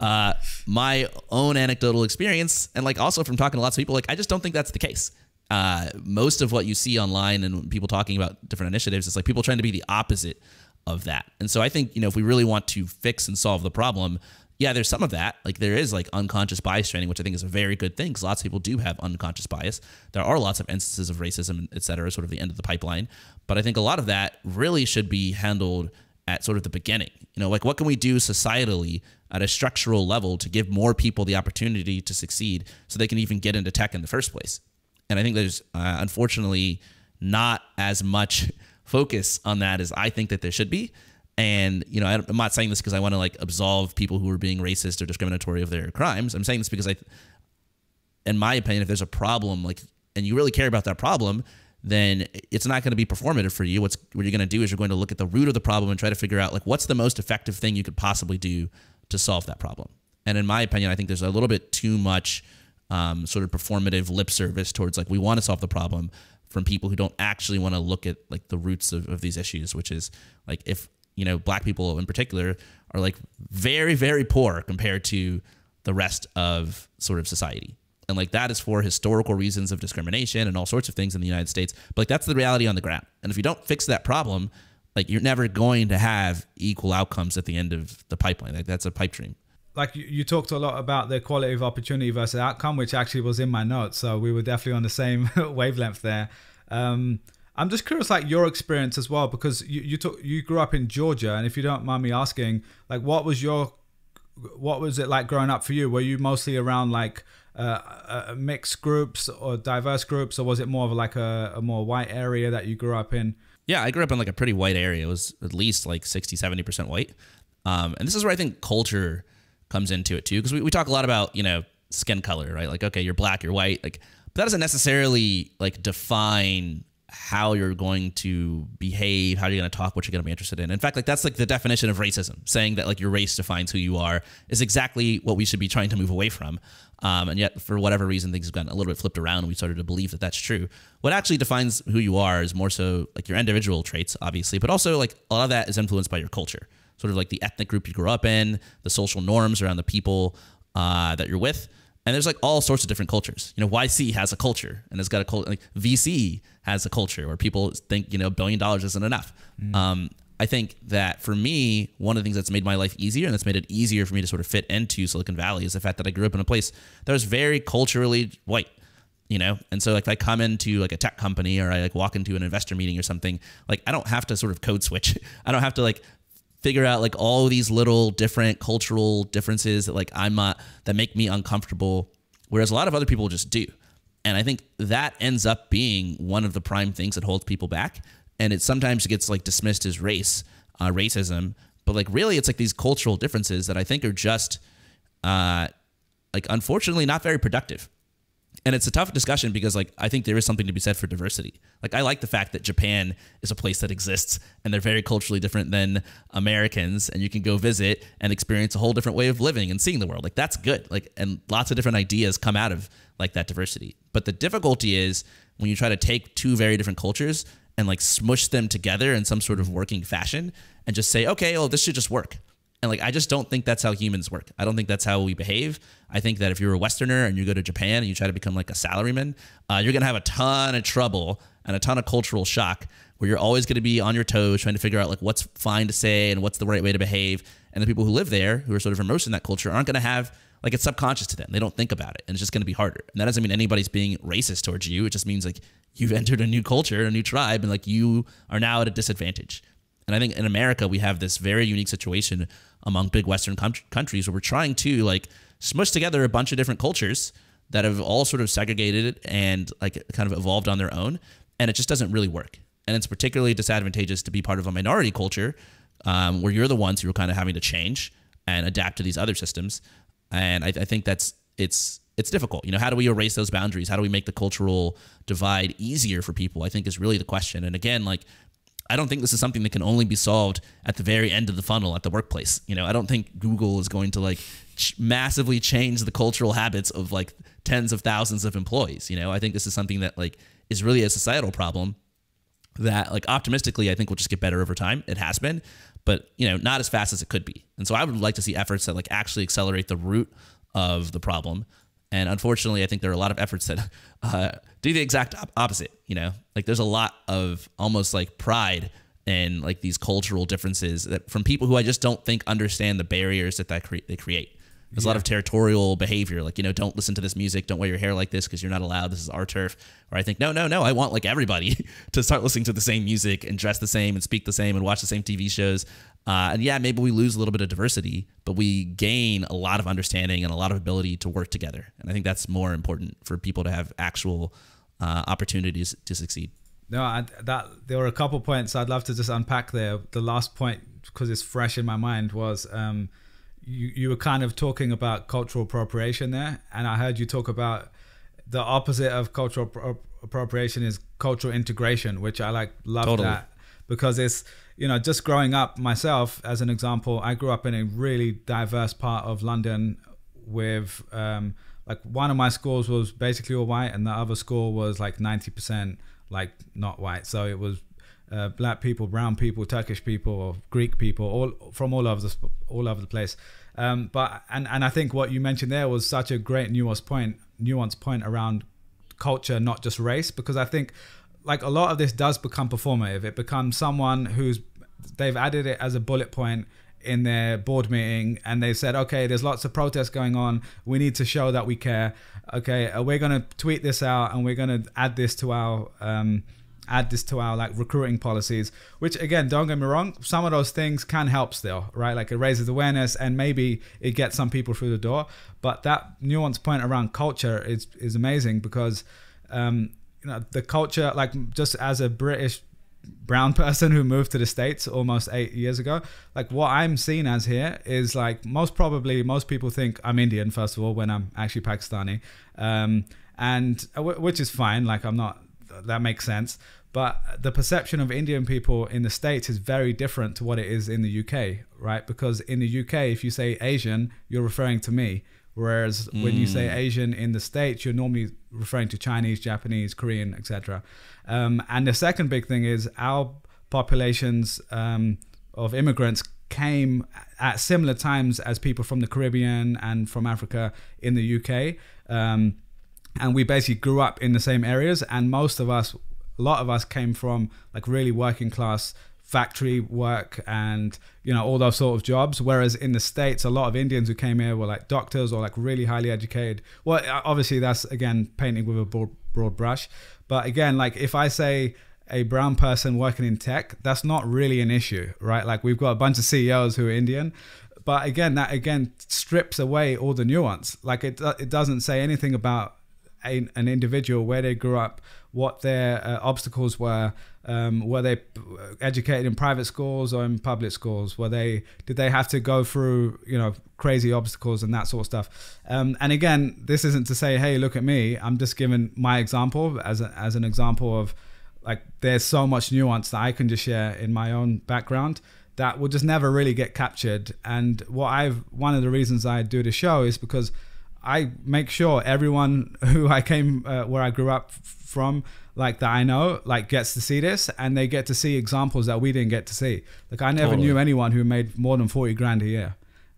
uh, my own anecdotal experience, and like also from talking to lots of people, like I just don't think that's the case. Uh, most of what you see online and people talking about different initiatives is like people trying to be the opposite of that. And so I think you know if we really want to fix and solve the problem, yeah, there's some of that. Like there is like unconscious bias training, which I think is a very good thing because lots of people do have unconscious bias. There are lots of instances of racism, et cetera, sort of the end of the pipeline. But I think a lot of that really should be handled at sort of the beginning. You know, like what can we do societally at a structural level to give more people the opportunity to succeed so they can even get into tech in the first place? And I think there's uh, unfortunately not as much focus on that as I think that there should be. And you know, I'm not saying this because I want to like absolve people who are being racist or discriminatory of their crimes. I'm saying this because I, in my opinion, if there's a problem, like, and you really care about that problem, then it's not going to be performative for you. What's what you're going to do is you're going to look at the root of the problem and try to figure out like what's the most effective thing you could possibly do to solve that problem. And in my opinion, I think there's a little bit too much um, sort of performative lip service towards like we want to solve the problem from people who don't actually want to look at like the roots of, of these issues, which is like if you know, black people in particular are like very, very poor compared to the rest of sort of society. And like that is for historical reasons of discrimination and all sorts of things in the United States. But like that's the reality on the ground. And if you don't fix that problem, like you're never going to have equal outcomes at the end of the pipeline. Like that's a pipe dream. Like you, you talked a lot about the quality of opportunity versus outcome, which actually was in my notes. So we were definitely on the same wavelength there. Um, I'm just curious, like your experience as well, because you you, took, you grew up in Georgia, and if you don't mind me asking, like what was your what was it like growing up for you? Were you mostly around like uh, uh, mixed groups or diverse groups, or was it more of like a, a, more white area that you grew up in? Yeah, I grew up in like a pretty white area. It was at least like 60, 70% white. Um, and this is where I think culture comes into it too, because we, we talk a lot about, you know, skin color, right? Like, okay, you're black, you're white. Like, but that doesn't necessarily like define how you're going to behave, how you're going to talk, what you're going to be interested in. In fact, like that's like the definition of racism, saying that like your race defines who you are is exactly what we should be trying to move away from. Um, and yet, for whatever reason, things have gotten a little bit flipped around, and we started to believe that that's true. What actually defines who you are is more so like your individual traits, obviously, but also like a lot of that is influenced by your culture, sort of like the ethnic group you grew up in, the social norms around the people uh, that you're with. And there's like all sorts of different cultures. You know, YC has a culture and it's got a culture. Like VC as a culture where people think you know billion dollars isn't enough. Mm. Um, I think that for me, one of the things that's made my life easier and that's made it easier for me to sort of fit into Silicon Valley is the fact that I grew up in a place that was very culturally white you know and so like if i come into like a tech company or i like walk into an investor meeting or something like i don't have to sort of code switch i don't have to like figure out like all these little different cultural differences that like i'm not uh, that make me uncomfortable whereas a lot of other people just do and I think that ends up being one of the prime things that holds people back. And it sometimes gets like dismissed as race, uh, racism, but like really, it's like these cultural differences that I think are just, uh, like unfortunately, not very productive and it's a tough discussion because like I think there is something to be said for diversity. Like I like the fact that Japan is a place that exists and they're very culturally different than Americans and you can go visit and experience a whole different way of living and seeing the world. Like that's good. Like and lots of different ideas come out of like that diversity. But the difficulty is when you try to take two very different cultures and like smush them together in some sort of working fashion and just say, "Okay, well this should just work." And like, I just don't think that's how humans work. I don't think that's how we behave. I think that if you're a Westerner and you go to Japan and you try to become like a salaryman, uh, you're going to have a ton of trouble and a ton of cultural shock where you're always going to be on your toes trying to figure out like what's fine to say and what's the right way to behave. And the people who live there, who are sort of immersed in that culture, aren't going to have like it's subconscious to them. They don't think about it, and it's just going to be harder. And that doesn't mean anybody's being racist towards you. It just means like you've entered a new culture, a new tribe, and like you are now at a disadvantage. And I think in America we have this very unique situation among big Western com- countries where we're trying to like smush together a bunch of different cultures that have all sort of segregated and like kind of evolved on their own. And it just doesn't really work. And it's particularly disadvantageous to be part of a minority culture um, where you're the ones who are kind of having to change and adapt to these other systems. And I, I think that's it's it's difficult. You know, how do we erase those boundaries? How do we make the cultural divide easier for people? I think is really the question. And again, like I don't think this is something that can only be solved at the very end of the funnel at the workplace. You know, I don't think Google is going to like ch massively change the cultural habits of like tens of thousands of employees. You know, I think this is something that like is really a societal problem that like optimistically I think will just get better over time. It has been, but you know, not as fast as it could be. And so I would like to see efforts that like actually accelerate the root of the problem and unfortunately, I think there are a lot of efforts that uh, do the exact opposite. You know, like there's a lot of almost like pride in like these cultural differences that from people who I just don't think understand the barriers that that cre they create. There's yeah. a lot of territorial behavior, like you know, don't listen to this music, don't wear your hair like this because you're not allowed. This is our turf. Or I think, no, no, no, I want like everybody to start listening to the same music and dress the same and speak the same and watch the same TV shows. Uh, and yeah, maybe we lose a little bit of diversity, but we gain a lot of understanding and a lot of ability to work together. And I think that's more important for people to have actual uh, opportunities to succeed. No, I, that there were a couple points I'd love to just unpack there. The last point, because it's fresh in my mind, was um, you you were kind of talking about cultural appropriation there, and I heard you talk about the opposite of cultural appropriation is cultural integration, which I like love totally. that because it's you know, just growing up myself, as an example, I grew up in a really diverse part of London with um, like one of my schools was basically all white and the other school was like 90% like not white. So it was uh, black people, brown people, Turkish people, Greek people, all from all over the, all over the place. Um, but and, and I think what you mentioned there was such a great nuance point, nuance point around culture, not just race, because I think like a lot of this does become performative. It becomes someone who's they've added it as a bullet point in their board meeting and they said, okay, there's lots of protests going on. We need to show that we care. Okay, uh, we're gonna tweet this out and we're gonna add this to our um, add this to our like recruiting policies. Which again, don't get me wrong, some of those things can help still, right? Like it raises awareness and maybe it gets some people through the door. But that nuanced point around culture is is amazing because um, you know the culture like just as a british brown person who moved to the states almost eight years ago like what i'm seen as here is like most probably most people think i'm indian first of all when i'm actually pakistani um, and uh, which is fine like i'm not that makes sense but the perception of indian people in the states is very different to what it is in the uk right because in the uk if you say asian you're referring to me Whereas mm. when you say mm. Asian in the States, you're normally referring to Chinese, Japanese, Korean, etc. Um, and the second big thing is our populations um, of immigrants came at similar times as people from the Caribbean and from Africa in the UK. Um, and we basically grew up in the same areas, and most of us, a lot of us, came from like really working class factory work and you know all those sort of jobs whereas in the states a lot of indians who came here were like doctors or like really highly educated well obviously that's again painting with a broad, broad brush but again like if i say a brown person working in tech that's not really an issue right like we've got a bunch of ceos who are indian but again that again strips away all the nuance like it it doesn't say anything about an individual where they grew up what their uh, obstacles were um, were they educated in private schools or in public schools? Were they did they have to go through you know crazy obstacles and that sort of stuff? Um, and again, this isn't to say, hey, look at me. I'm just giving my example as a, as an example of like there's so much nuance that I can just share in my own background that will just never really get captured. And what I've one of the reasons I do the show is because I make sure everyone who I came uh, where I grew up from like that I know like gets to see this and they get to see examples that we didn't get to see. Like I never totally. knew anyone who made more than 40 grand a year,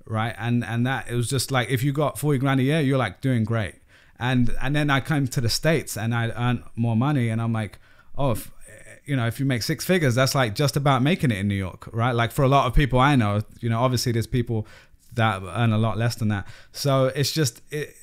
right? And and that it was just like if you got 40 grand a year, you're like doing great. And and then I came to the states and I earned more money and I'm like, "Oh, if, you know, if you make six figures, that's like just about making it in New York, right? Like for a lot of people I know, you know, obviously there's people that earn a lot less than that. So it's just it,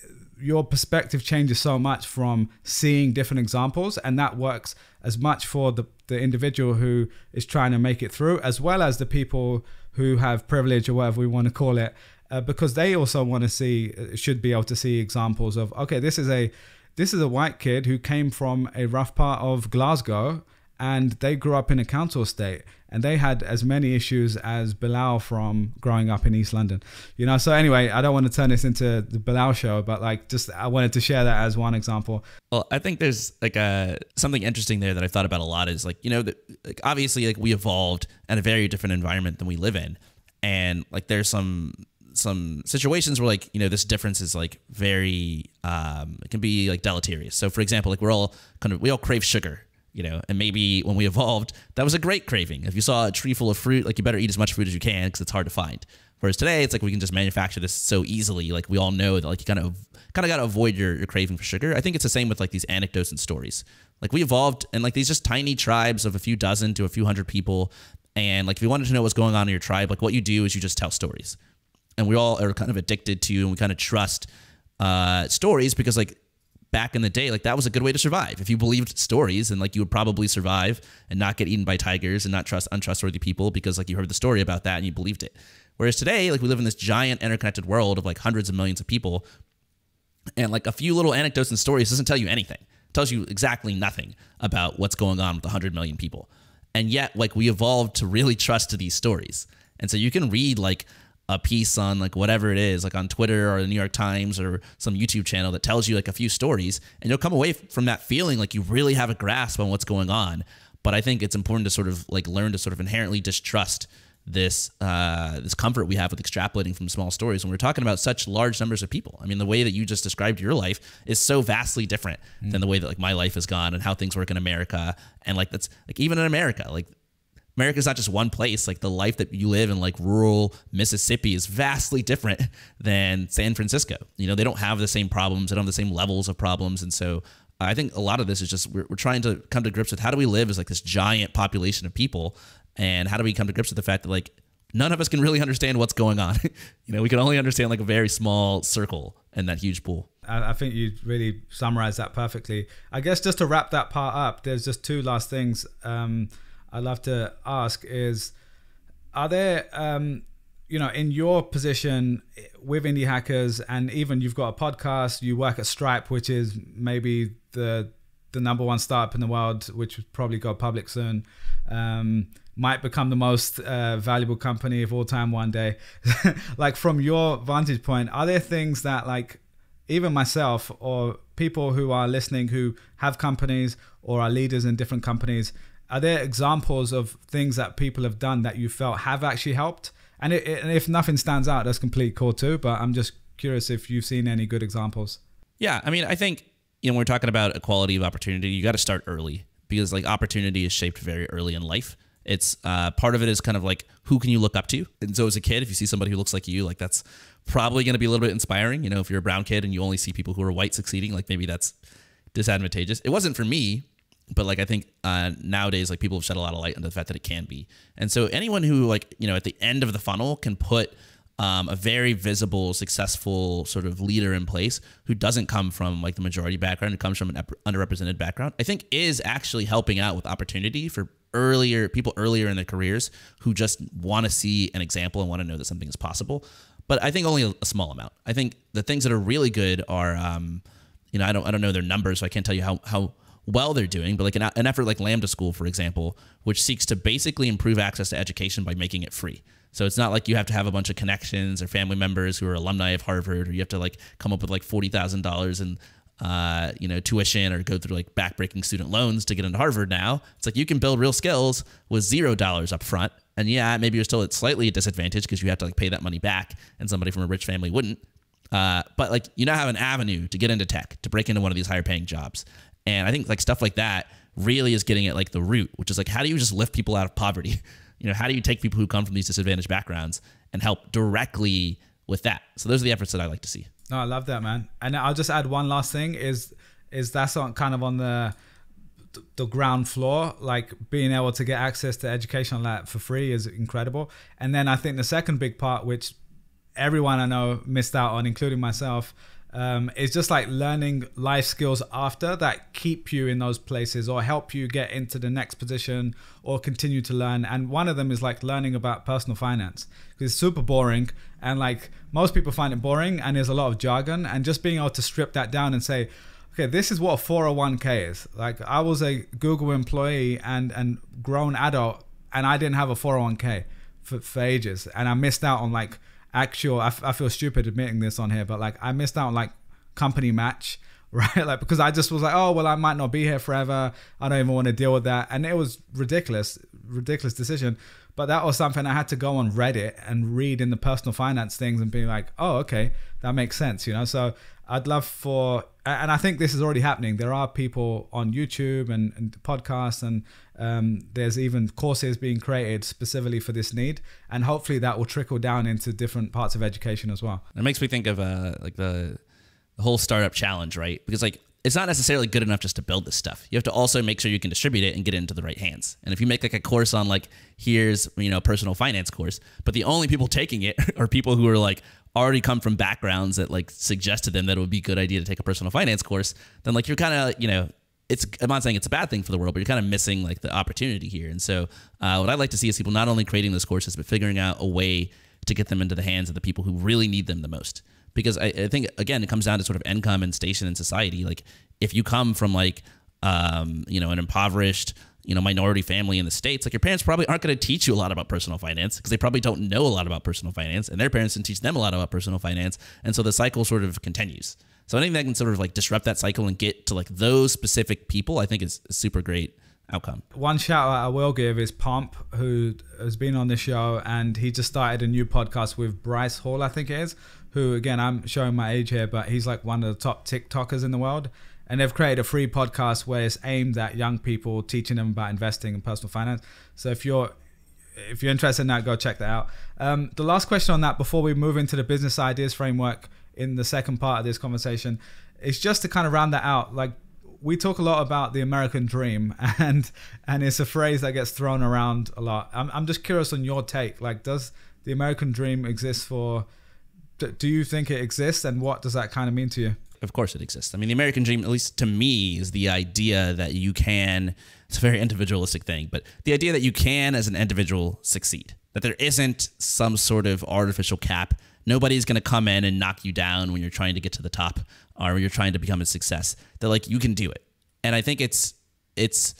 your perspective changes so much from seeing different examples and that works as much for the, the individual who is trying to make it through as well as the people who have privilege or whatever we want to call it uh, because they also want to see uh, should be able to see examples of okay this is a this is a white kid who came from a rough part of glasgow and they grew up in a council estate and they had as many issues as Bilal from growing up in East London. You know, so anyway, I don't want to turn this into the Bilal show, but like just I wanted to share that as one example. Well, I think there's like a uh, something interesting there that i thought about a lot is like, you know, the, like obviously like we evolved in a very different environment than we live in. And like there's some some situations where like, you know, this difference is like very um it can be like deleterious. So for example, like we're all kind of we all crave sugar you know, and maybe when we evolved, that was a great craving. If you saw a tree full of fruit, like you better eat as much fruit as you can because it's hard to find. Whereas today, it's like we can just manufacture this so easily. Like we all know that like you kind of kind of got to avoid your, your craving for sugar. I think it's the same with like these anecdotes and stories. Like we evolved and like these just tiny tribes of a few dozen to a few hundred people. And like if you wanted to know what's going on in your tribe, like what you do is you just tell stories. And we all are kind of addicted to and we kind of trust uh, stories because like back in the day, like that was a good way to survive. If you believed stories, and like you would probably survive and not get eaten by tigers and not trust untrustworthy people because like you heard the story about that and you believed it. Whereas today, like we live in this giant interconnected world of like hundreds of millions of people, and like a few little anecdotes and stories doesn't tell you anything. It tells you exactly nothing about what's going on with 100 million people. And yet, like we evolved to really trust to these stories. And so you can read like a piece on like whatever it is, like on Twitter or the New York Times or some YouTube channel that tells you like a few stories, and you'll come away from that feeling like you really have a grasp on what's going on. But I think it's important to sort of like learn to sort of inherently distrust this uh, this comfort we have with extrapolating from small stories when we're talking about such large numbers of people. I mean, the way that you just described your life is so vastly different mm. than the way that like my life has gone and how things work in America. And like that's like even in America, like America's not just one place. Like the life that you live in, like rural Mississippi, is vastly different than San Francisco. You know, they don't have the same problems, they don't have the same levels of problems. And so I think a lot of this is just we're, we're trying to come to grips with how do we live as like this giant population of people and how do we come to grips with the fact that like none of us can really understand what's going on. you know, we can only understand like a very small circle in that huge pool. I think you really summarized that perfectly. I guess just to wrap that part up, there's just two last things. Um, I'd love to ask is are there um, you know in your position with indie hackers and even you've got a podcast you work at stripe which is maybe the the number one startup in the world which would probably go public soon um, might become the most uh, valuable company of all time one day like from your vantage point are there things that like even myself or people who are listening who have companies or are leaders in different companies are there examples of things that people have done that you felt have actually helped? And, it, it, and if nothing stands out, that's completely cool too. But I'm just curious if you've seen any good examples. Yeah, I mean, I think you know we're talking about equality of opportunity. You got to start early because like opportunity is shaped very early in life. It's uh, part of it is kind of like who can you look up to? And so as a kid, if you see somebody who looks like you, like that's probably going to be a little bit inspiring. You know, if you're a brown kid and you only see people who are white succeeding, like maybe that's disadvantageous. It wasn't for me, but like I think uh, nowadays, like people have shed a lot of light on the fact that it can be. And so anyone who like you know at the end of the funnel can put um, a very visible, successful sort of leader in place who doesn't come from like the majority background, who comes from an underrepresented background, I think is actually helping out with opportunity for earlier people earlier in their careers who just want to see an example and want to know that something is possible. But I think only a small amount. I think the things that are really good are, um, you know, I don't I don't know their numbers, so I can't tell you how how well they're doing, but like an, an effort like Lambda School, for example, which seeks to basically improve access to education by making it free. So it's not like you have to have a bunch of connections or family members who are alumni of Harvard, or you have to like come up with like forty thousand dollars in uh, you know tuition or go through like backbreaking student loans to get into Harvard. Now it's like you can build real skills with zero dollars up front. And yeah, maybe you're still at slightly a disadvantage because you have to like pay that money back, and somebody from a rich family wouldn't. Uh, but like you now have an avenue to get into tech, to break into one of these higher paying jobs. And I think like stuff like that really is getting at like the root, which is like how do you just lift people out of poverty? You know, how do you take people who come from these disadvantaged backgrounds and help directly with that? So those are the efforts that I like to see. No, I love that, man. And I'll just add one last thing is is that's on kind of on the the ground floor, like being able to get access to education like for free is incredible. And then I think the second big part, which everyone I know missed out on, including myself, um, it's just like learning life skills after that keep you in those places or help you get into the next position or continue to learn. And one of them is like learning about personal finance because it's super boring and like most people find it boring and there's a lot of jargon. And just being able to strip that down and say, okay, this is what a 401k is. Like I was a Google employee and and grown adult and I didn't have a 401k for, for ages and I missed out on like actual I, I feel stupid admitting this on here but like i missed out on like company match right like because i just was like oh well i might not be here forever i don't even want to deal with that and it was ridiculous ridiculous decision but that was something i had to go on reddit and read in the personal finance things and be like oh okay that makes sense you know so I'd love for, and I think this is already happening. There are people on YouTube and, and podcasts, and um, there's even courses being created specifically for this need. And hopefully that will trickle down into different parts of education as well. It makes me think of uh, like the, the whole startup challenge, right? Because like it's not necessarily good enough just to build this stuff. You have to also make sure you can distribute it and get it into the right hands. And if you make like a course on like here's you know personal finance course, but the only people taking it are people who are like, already come from backgrounds that like suggest to them that it would be a good idea to take a personal finance course, then like you're kind of, you know, it's I'm not saying it's a bad thing for the world, but you're kind of missing like the opportunity here. And so, uh, what I'd like to see is people not only creating those courses, but figuring out a way to get them into the hands of the people who really need them the most. Because I, I think again, it comes down to sort of income and station in society. Like if you come from like um, you know an impoverished you know minority family in the states like your parents probably aren't going to teach you a lot about personal finance because they probably don't know a lot about personal finance and their parents didn't teach them a lot about personal finance and so the cycle sort of continues so anything that can sort of like disrupt that cycle and get to like those specific people i think is a super great outcome one shout out i will give is pump who has been on the show and he just started a new podcast with bryce hall i think it is who again i'm showing my age here but he's like one of the top tiktokers in the world and they've created a free podcast where it's aimed at young people, teaching them about investing and personal finance. So if you're if you're interested in that, go check that out. Um, the last question on that before we move into the business ideas framework in the second part of this conversation is just to kind of round that out. Like we talk a lot about the American dream, and and it's a phrase that gets thrown around a lot. I'm I'm just curious on your take. Like, does the American dream exist for? Do you think it exists, and what does that kind of mean to you? Of course it exists. I mean, the American dream, at least to me, is the idea that you can, it's a very individualistic thing, but the idea that you can, as an individual, succeed, that there isn't some sort of artificial cap. Nobody's going to come in and knock you down when you're trying to get to the top or when you're trying to become a success. That, like, you can do it. And I think it's, it's,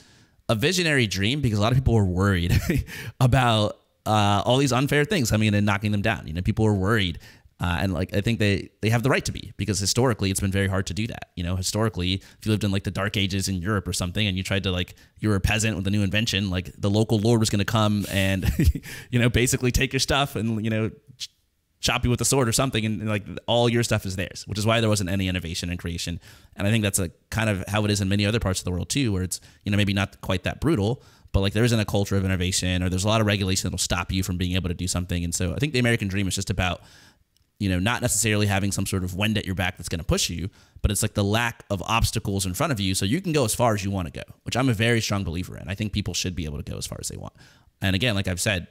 a visionary dream because a lot of people were worried about uh, all these unfair things coming in and knocking them down. You know, people were worried uh, and like I think they they have the right to be because historically it's been very hard to do that. You know, historically, if you lived in like the Dark Ages in Europe or something, and you tried to like you were a peasant with a new invention, like the local lord was going to come and you know basically take your stuff and you know chop you with a sword or something, and, and, like all your stuff is theirs, which is why there wasn't any innovation and creation. And I think that's a kind of how it is in many other parts of the world too, where it's you know maybe not quite that brutal, but like there isn't a culture of innovation or there's a lot of regulation that'll stop you from being able to do something. And so I think the American dream is just about you know, not necessarily having some sort of wind at your back that's going to push you, but it's like the lack of obstacles in front of you. So you can go as far as you want to go, which I'm a very strong believer in. I think people should be able to go as far as they want. And again, like I've said,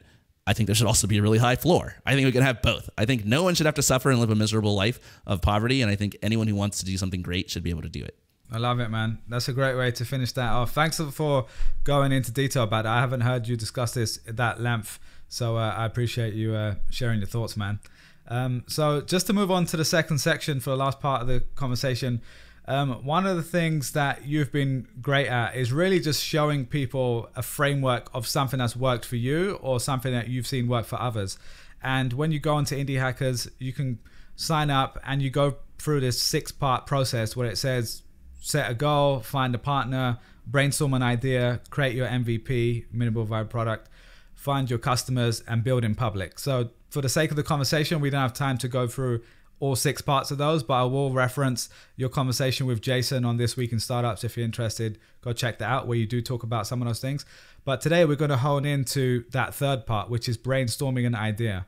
I think there should also be a really high floor. I think we can have both. I think no one should have to suffer and live a miserable life of poverty. And I think anyone who wants to do something great should be able to do it. I love it, man. That's a great way to finish that off. Thanks for going into detail about it. I haven't heard you discuss this that length. So uh, I appreciate you uh, sharing your thoughts, man. Um, so just to move on to the second section for the last part of the conversation, um, one of the things that you've been great at is really just showing people a framework of something that's worked for you or something that you've seen work for others. And when you go onto Indie Hackers, you can sign up and you go through this six-part process where it says set a goal, find a partner, brainstorm an idea, create your MVP, minimal viable product, find your customers, and build in public. So for the sake of the conversation, we don't have time to go through all six parts of those, but I will reference your conversation with Jason on This Week in Startups. If you're interested, go check that out where you do talk about some of those things. But today we're going to hone into that third part, which is brainstorming an idea.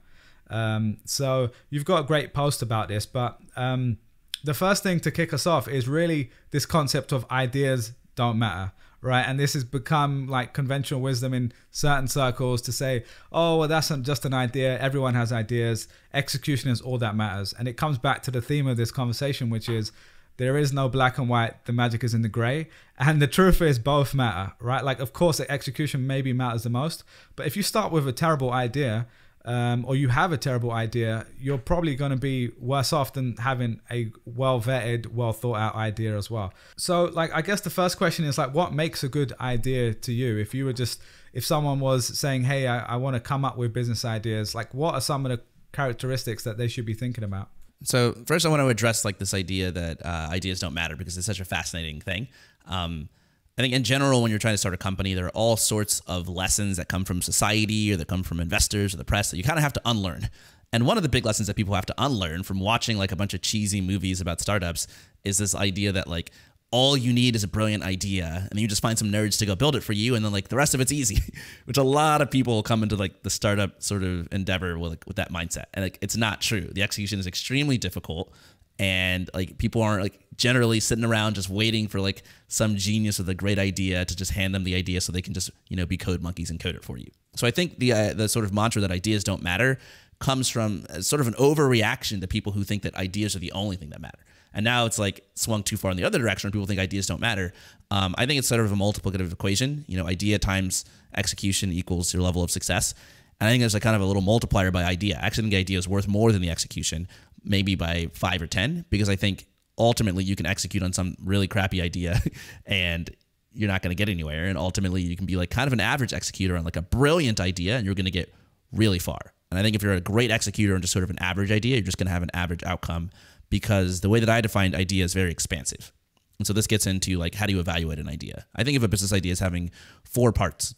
Um, so you've got a great post about this, but um, the first thing to kick us off is really this concept of ideas don't matter right? And this has become like conventional wisdom in certain circles to say, oh, well, that's just an idea. Everyone has ideas. Execution is all that matters. And it comes back to the theme of this conversation, which is there is no black and white. The magic is in the gray. And the truth is, both matter, right? Like, of course, execution maybe matters the most. But if you start with a terrible idea, um, or you have a terrible idea, you're probably going to be worse off than having a well vetted, well thought out idea as well. So, like, I guess the first question is like, what makes a good idea to you? If you were just, if someone was saying, hey, I, I want to come up with business ideas, like, what are some of the characteristics that they should be thinking about? So first, I want to address like this idea that uh, ideas don't matter because it's such a fascinating thing. Um, I think in general, when you're trying to start a company, there are all sorts of lessons that come from society or that come from investors or the press that you kind of have to unlearn. And one of the big lessons that people have to unlearn from watching like a bunch of cheesy movies about startups is this idea that like all you need is a brilliant idea and you just find some nerds to go build it for you and then like the rest of it's easy, which a lot of people come into like the startup sort of endeavor with like, with that mindset. And like it's not true. The execution is extremely difficult and like people aren't like generally sitting around just waiting for like some genius with a great idea to just hand them the idea so they can just you know be code monkeys and code it for you. So I think the uh, the sort of mantra that ideas don't matter comes from uh, sort of an overreaction to people who think that ideas are the only thing that matter. And now it's like swung too far in the other direction, where people think ideas don't matter. Um, I think it's sort of a multiplicative equation. You know, idea times execution equals your level of success. And I think there's a kind of a little multiplier by idea. I actually think the idea is worth more than the execution, maybe by five or ten, because I think ultimately you can execute on some really crappy idea and you're not going to get anywhere. And ultimately you can be like kind of an average executor on like a brilliant idea and you're going to get really far. And I think if you're a great executor on just sort of an average idea, you're just going to have an average outcome because the way that I define idea is very expansive. And so this gets into like how do you evaluate an idea? I think of a business idea as having four parts.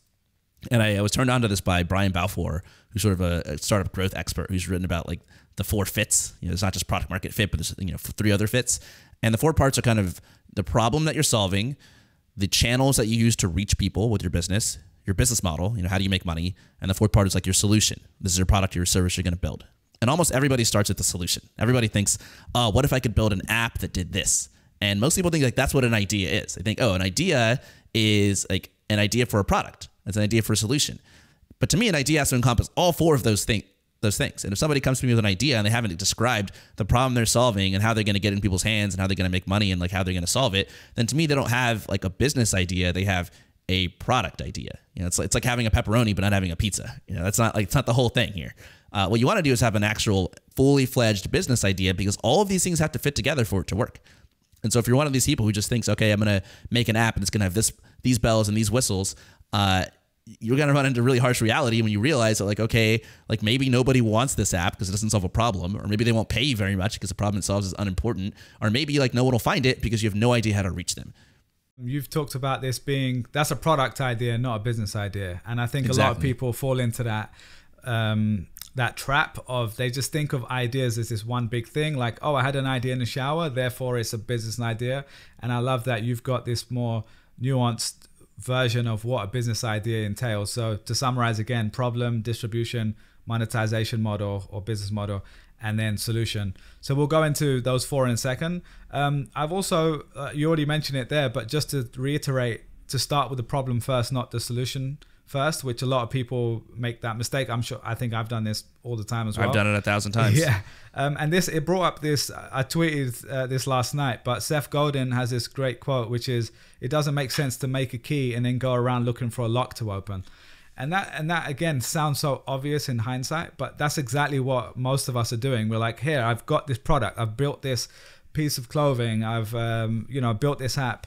And I, I was turned on to this by Brian Balfour, who's sort of a, a startup growth expert who's written about like the four fits. You know, it's not just product market fit, but there's you know three other fits. And the four parts are kind of the problem that you're solving, the channels that you use to reach people with your business, your business model, you know, how do you make money? And the fourth part is like your solution. This is your product or your service you're going to build. And almost everybody starts with the solution. Everybody thinks, oh, what if I could build an app that did this? And most people think like that's what an idea is. They think, oh, an idea is like an idea for a product. It's an idea for a solution. But to me, an idea has to encompass all four of those things, those things. And if somebody comes to me with an idea and they haven't described the problem they're solving and how they're going to get in people's hands and how they're going to make money and like how they're going to solve it, then to me they don't have like a business idea. They have a product idea. You know, it's it's like having a pepperoni but not having a pizza. You know, that's not like it's not the whole thing here. Uh, what you want to do is have an actual fully fledged business idea because all of these things have to fit together for it to work. And so if you're one of these people who just thinks, okay, I'm going to make an app and it's going to have this these bells and these whistles, uh, you're going to run into really harsh reality when you realize that like okay like maybe nobody wants this app because it doesn't solve a problem or maybe they won't pay you very much because the problem it solves is unimportant or maybe like no one will find it because you have no idea how to reach them you've talked about this being that's a product idea not a business idea and i think exactly. a lot of people fall into that um, that trap of they just think of ideas as this one big thing like oh i had an idea in the shower therefore it's a business idea and i love that you've got this more nuanced version of what a business idea entails. So to summarize again, problem, distribution, monetization model or business model, and then solution. So we'll go into those four in a second. Um, I've also, uh, you already mentioned it there, but just to reiterate, to start with the problem first, not the solution first, which a lot of people make that mistake. I'm sure. I think I've done this all the time as well. I've done it a thousand times. Yeah. Um, and this it brought up this. I tweeted uh, this last night, but Seth Godin has this great quote, which is, "It doesn't make sense to make a key and then go around looking for a lock to open." And that and that again sounds so obvious in hindsight, but that's exactly what most of us are doing. We're like, here, I've got this product, I've built this piece of clothing, I've um, you know built this app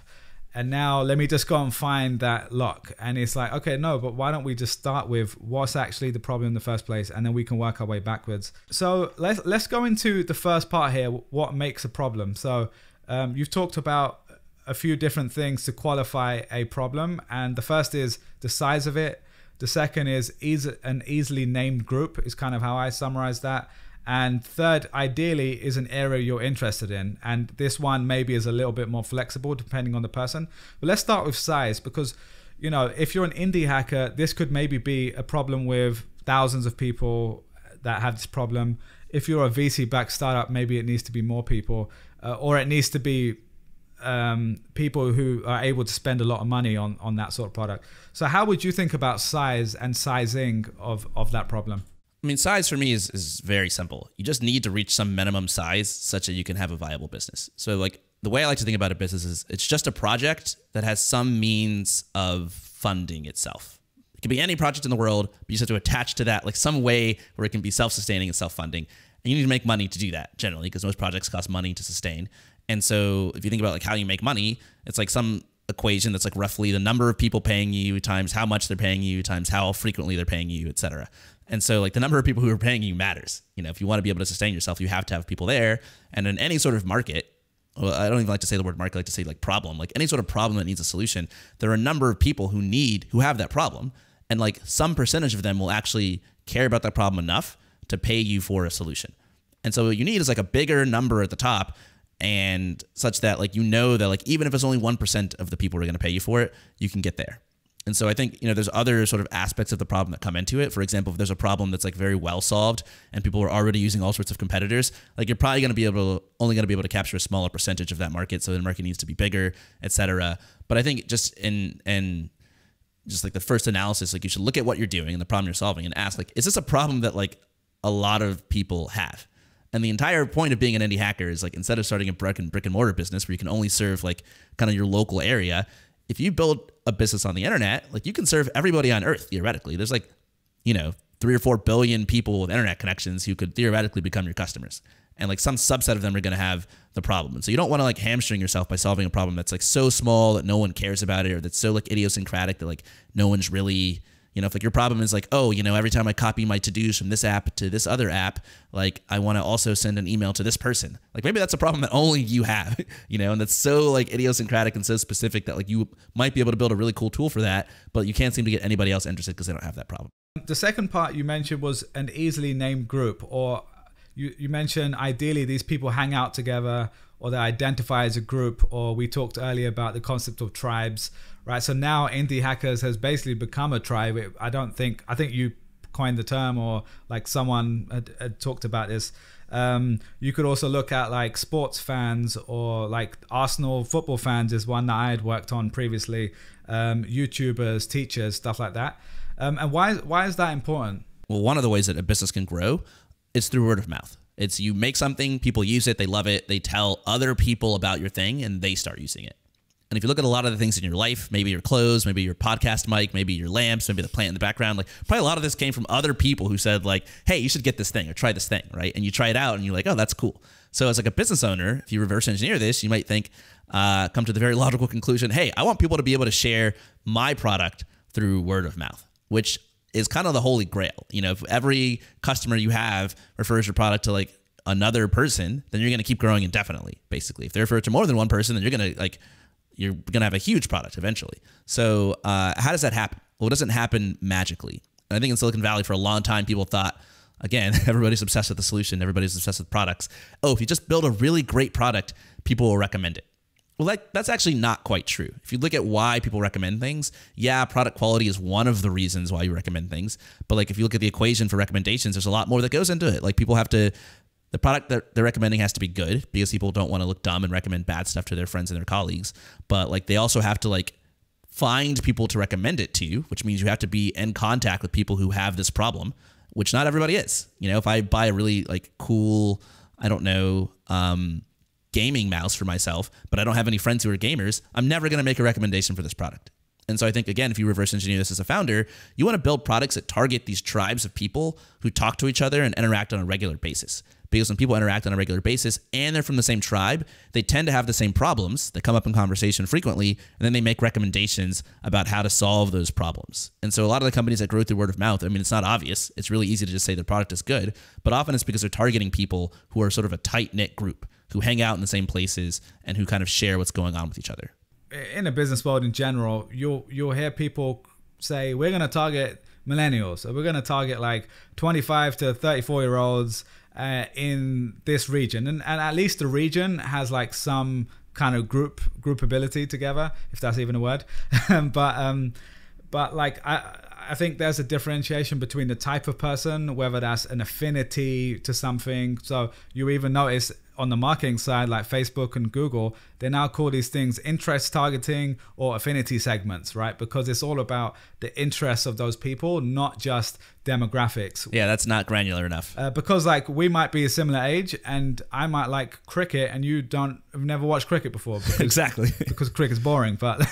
and now let me just go and find that lock and it's like okay no but why don't we just start with what's actually the problem in the first place and then we can work our way backwards so let's let's go into the first part here what makes a problem so um, you've talked about a few different things to qualify a problem and the first is the size of it the second is is an easily named group is kind of how i summarize that and third, ideally, is an area you're interested in. And this one maybe is a little bit more flexible depending on the person. But let's start with size because, you know, if you're an indie hacker, this could maybe be a problem with thousands of people that have this problem. If you're a VC backed startup, maybe it needs to be more people, uh, or it needs to be um, people who are able to spend a lot of money on, on that sort of product. So, how would you think about size and sizing of, of that problem? I mean, size for me is, is very simple. You just need to reach some minimum size such that you can have a viable business. So, like, the way I like to think about a business is it's just a project that has some means of funding itself. It can be any project in the world, but you just have to attach to that like some way where it can be self sustaining and self funding. And you need to make money to do that generally because most projects cost money to sustain. And so, if you think about like how you make money, it's like some equation that's like roughly the number of people paying you times how much they're paying you times how frequently they're paying you, et cetera. And so like the number of people who are paying you matters. You know, if you want to be able to sustain yourself, you have to have people there. And in any sort of market, well, I don't even like to say the word market, I like to say like problem, like any sort of problem that needs a solution, there are a number of people who need, who have that problem. And like some percentage of them will actually care about that problem enough to pay you for a solution. And so what you need is like a bigger number at the top and such that like you know that like even if it's only 1% of the people who are going to pay you for it, you can get there. And so I think, you know, there's other sort of aspects of the problem that come into it. For example, if there's a problem that's like very well solved and people are already using all sorts of competitors, like you're probably going to be able to only going to be able to capture a smaller percentage of that market. So the market needs to be bigger, et cetera. But I think just in, in just like the first analysis, like you should look at what you're doing and the problem you're solving and ask like, is this a problem that like a lot of people have? And the entire point of being an indie hacker is like instead of starting a brick and brick and mortar business where you can only serve like kind of your local area, if you build a business on the internet, like you can serve everybody on earth theoretically. There's like, you know, three or four billion people with internet connections who could theoretically become your customers. And like some subset of them are going to have the problem. And so you don't want to like hamstring yourself by solving a problem that's like so small that no one cares about it or that's so like idiosyncratic that like no one's really you know, if like your problem is like, oh, you know, every time I copy my to dos from this app to this other app, like I want to also send an email to this person. Like maybe that's a problem that only you have, you know, and that's so like idiosyncratic and so specific that like you might be able to build a really cool tool for that, but you can't seem to get anybody else interested because they don't have that problem. The second part you mentioned was an easily named group, or you, you mentioned ideally these people hang out together or they identify as a group, or we talked earlier about the concept of tribes, right? So now anti hackers has basically become a tribe. I don't think I think you coined the term or like someone had, had talked about this. Um, you could also look at like sports fans or like Arsenal football fans is one that I had worked on previously. Um, YouTubers, teachers, stuff like that. Um, and why why is that important? Well, one of the ways that a business can grow is through word of mouth. It's you make something, people use it, they love it, they tell other people about your thing, and they start using it. And if you look at a lot of the things in your life, maybe your clothes, maybe your podcast mic, maybe your lamps, maybe the plant in the background, like probably a lot of this came from other people who said like, "Hey, you should get this thing or try this thing," right? And you try it out, and you're like, "Oh, that's cool." So as like a business owner, if you reverse engineer this, you might think, uh, come to the very logical conclusion, "Hey, I want people to be able to share my product through word of mouth," which is kind of the holy grail. You know, if every customer you have refers your product to like another person, then you're going to keep growing indefinitely, basically. If they refer to more than one person, then you're going to like you're going to have a huge product eventually. So uh, how does that happen? Well, it doesn't happen magically. And I think in Silicon Valley for a long time, people thought, again, everybody's obsessed with the solution. Everybody's obsessed with products. Oh, if you just build a really great product, people will recommend it. Well, that, that's actually not quite true. If you look at why people recommend things, yeah, product quality is one of the reasons why you recommend things. But like, if you look at the equation for recommendations, there's a lot more that goes into it. Like, people have to the product that they're recommending has to be good because people don't want to look dumb and recommend bad stuff to their friends and their colleagues. But like they also have to like find people to recommend it to you, which means you have to be in contact with people who have this problem, which not everybody is. You know, if I buy a really like cool, I don't know, um, gaming mouse for myself, but I don't have any friends who are gamers, I'm never going to make a recommendation for this product. And so I think again, if you reverse engineer this as a founder, you want to build products that target these tribes of people who talk to each other and interact on a regular basis because when people interact on a regular basis and they're from the same tribe, they tend to have the same problems that come up in conversation frequently, and then they make recommendations about how to solve those problems. And so a lot of the companies that grow through word of mouth, I mean, it's not obvious. It's really easy to just say the product is good, but often it's because they're targeting people who are sort of a tight knit group who hang out in the same places and who kind of share what's going on with each other. In the business world in general, you'll you'll hear people say we're going to target millennials. So we're going to target like 25 to 34 year olds uh, in this region, and, and at least the region has like some kind of group groupability together, if that's even a word. but um, but like I. I think there's a differentiation between the type of person, whether that's an affinity to something. So you even notice on the marketing side, like Facebook and Google, they now call these things interest targeting or affinity segments, right? Because it's all about the interests of those people, not just demographics. Yeah, that's not granular enough. Uh, because like we might be a similar age, and I might like cricket, and you don't have never watched cricket before. Because, exactly. Because cricket's boring, but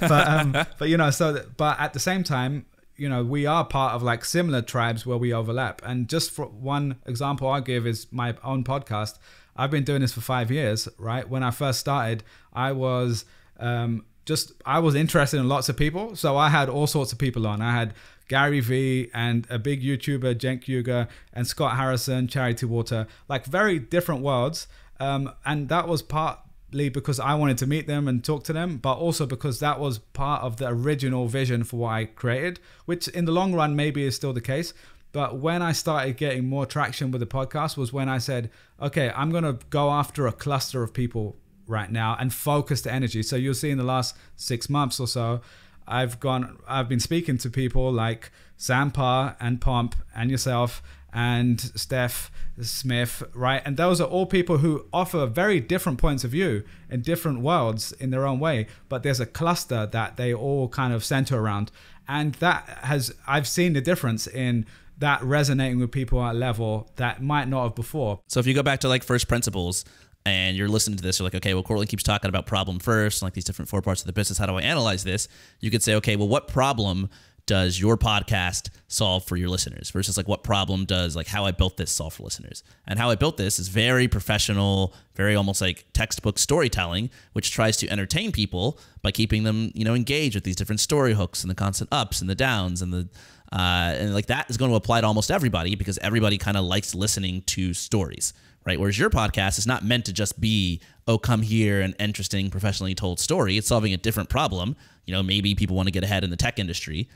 but um, but you know, so but at the same time, you know we are part of like similar tribes where we overlap and just for one example i give is my own podcast I've been doing this for five years, right? When I first started, I was um, just I was interested in lots of people, so I had all sorts of people on. I had Gary Vee and a big YouTuber, Jenk Yuga, and Scott Harrison, Charity Water, like very different worlds. Um, and that was partly because I wanted to meet them and talk to them, but also because that was part of the original vision for what I created, which in the long run maybe is still the case. But when I started getting more traction with the podcast was when I said, okay, I'm going to go after a cluster of people right now and focus the energy. So you'll see in the last six months or so, I've gone, I've been speaking to people like Sam and Pomp and yourself and Steph Smith, right? And those are all people who offer very different points of view in different worlds in their own way, but there's a cluster that they all kind of center around. And that has, I've seen the difference in that resonating with people at a level that might not have before. So if you go back to like first principles and you're listening to this, you're like, okay, well, Cortland keeps talking about problem first, like these different four parts of the business. How do I analyze this? You could say, okay, well, what problem does your podcast solve for your listeners versus like what problem does like how I built this solve for listeners. And how I built this is very professional, very almost like textbook storytelling, which tries to entertain people by keeping them, you know, engaged with these different story hooks and the constant ups and the downs and the uh, and like that is going to apply to almost everybody because everybody kind of likes listening to stories, right? Whereas your podcast is not meant to just be, oh, come here, an interesting, professionally told story. It's solving a different problem. You know, maybe people want to get ahead in the tech industry.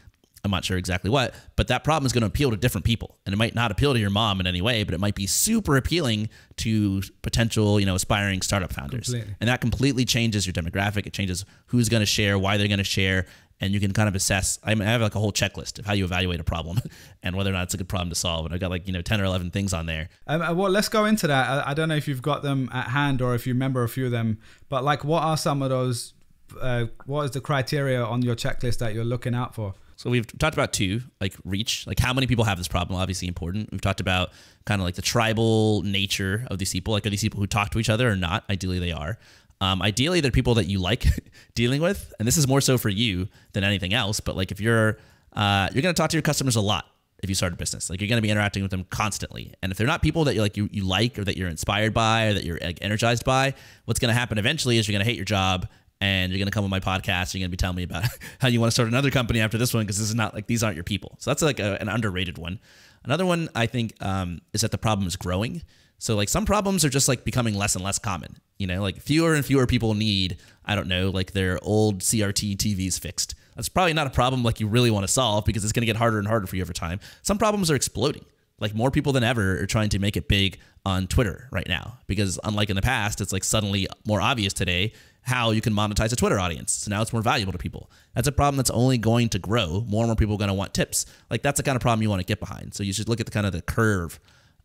I'm not sure exactly what, but that problem is going to appeal to different people. And it might not appeal to your mom in any way, but it might be super appealing to potential, you know, aspiring startup founders. Completely. And that completely changes your demographic. It changes who's going to share, why they're going to share, and you can kind of assess. I, mean, I have like a whole checklist of how you evaluate a problem and whether or not it's a good problem to solve. And I've got like you know ten or eleven things on there. Um, uh, well, let's go into that. I, I, don't know if you've got them at hand or if you remember a few of them, but like, what are some of those? Uh, what is the criteria on your checklist that you're looking out for? So we've talked about two, like reach, like how many people have this problem, obviously important. We've talked about kind of like the tribal nature of these people, like are these people who talk to each other or not? Ideally, they are. Um, ideally, they're people that you like dealing with, and this is more so for you than anything else. But like, if you're uh, you're going to talk to your customers a lot if you start a business, like you're going to be interacting with them constantly. And if they're not people that you like, you, you like, or that you're inspired by, or that you're like, energized by, what's going to happen eventually is you're going to hate your job, and you're going to come on my podcast. And you're going to be telling me about how you want to start another company after this one because this is not like these aren't your people. So that's like a, an underrated one. Another one I think um, is that the problem is growing. So like some problems are just like becoming less and less common. You know, like fewer and fewer people need, I don't know, like their old CRT TVs fixed. That's probably not a problem like you really want to solve because it's going to get harder and harder for you over time. Some problems are exploding. Like more people than ever are trying to make it big on Twitter right now because unlike in the past, it's like suddenly more obvious today how you can monetize a Twitter audience. So now it's more valuable to people. That's a problem that's only going to grow. More and more people are going to want tips. Like that's the kind of problem you want to get behind. So you should look at the kind of the curve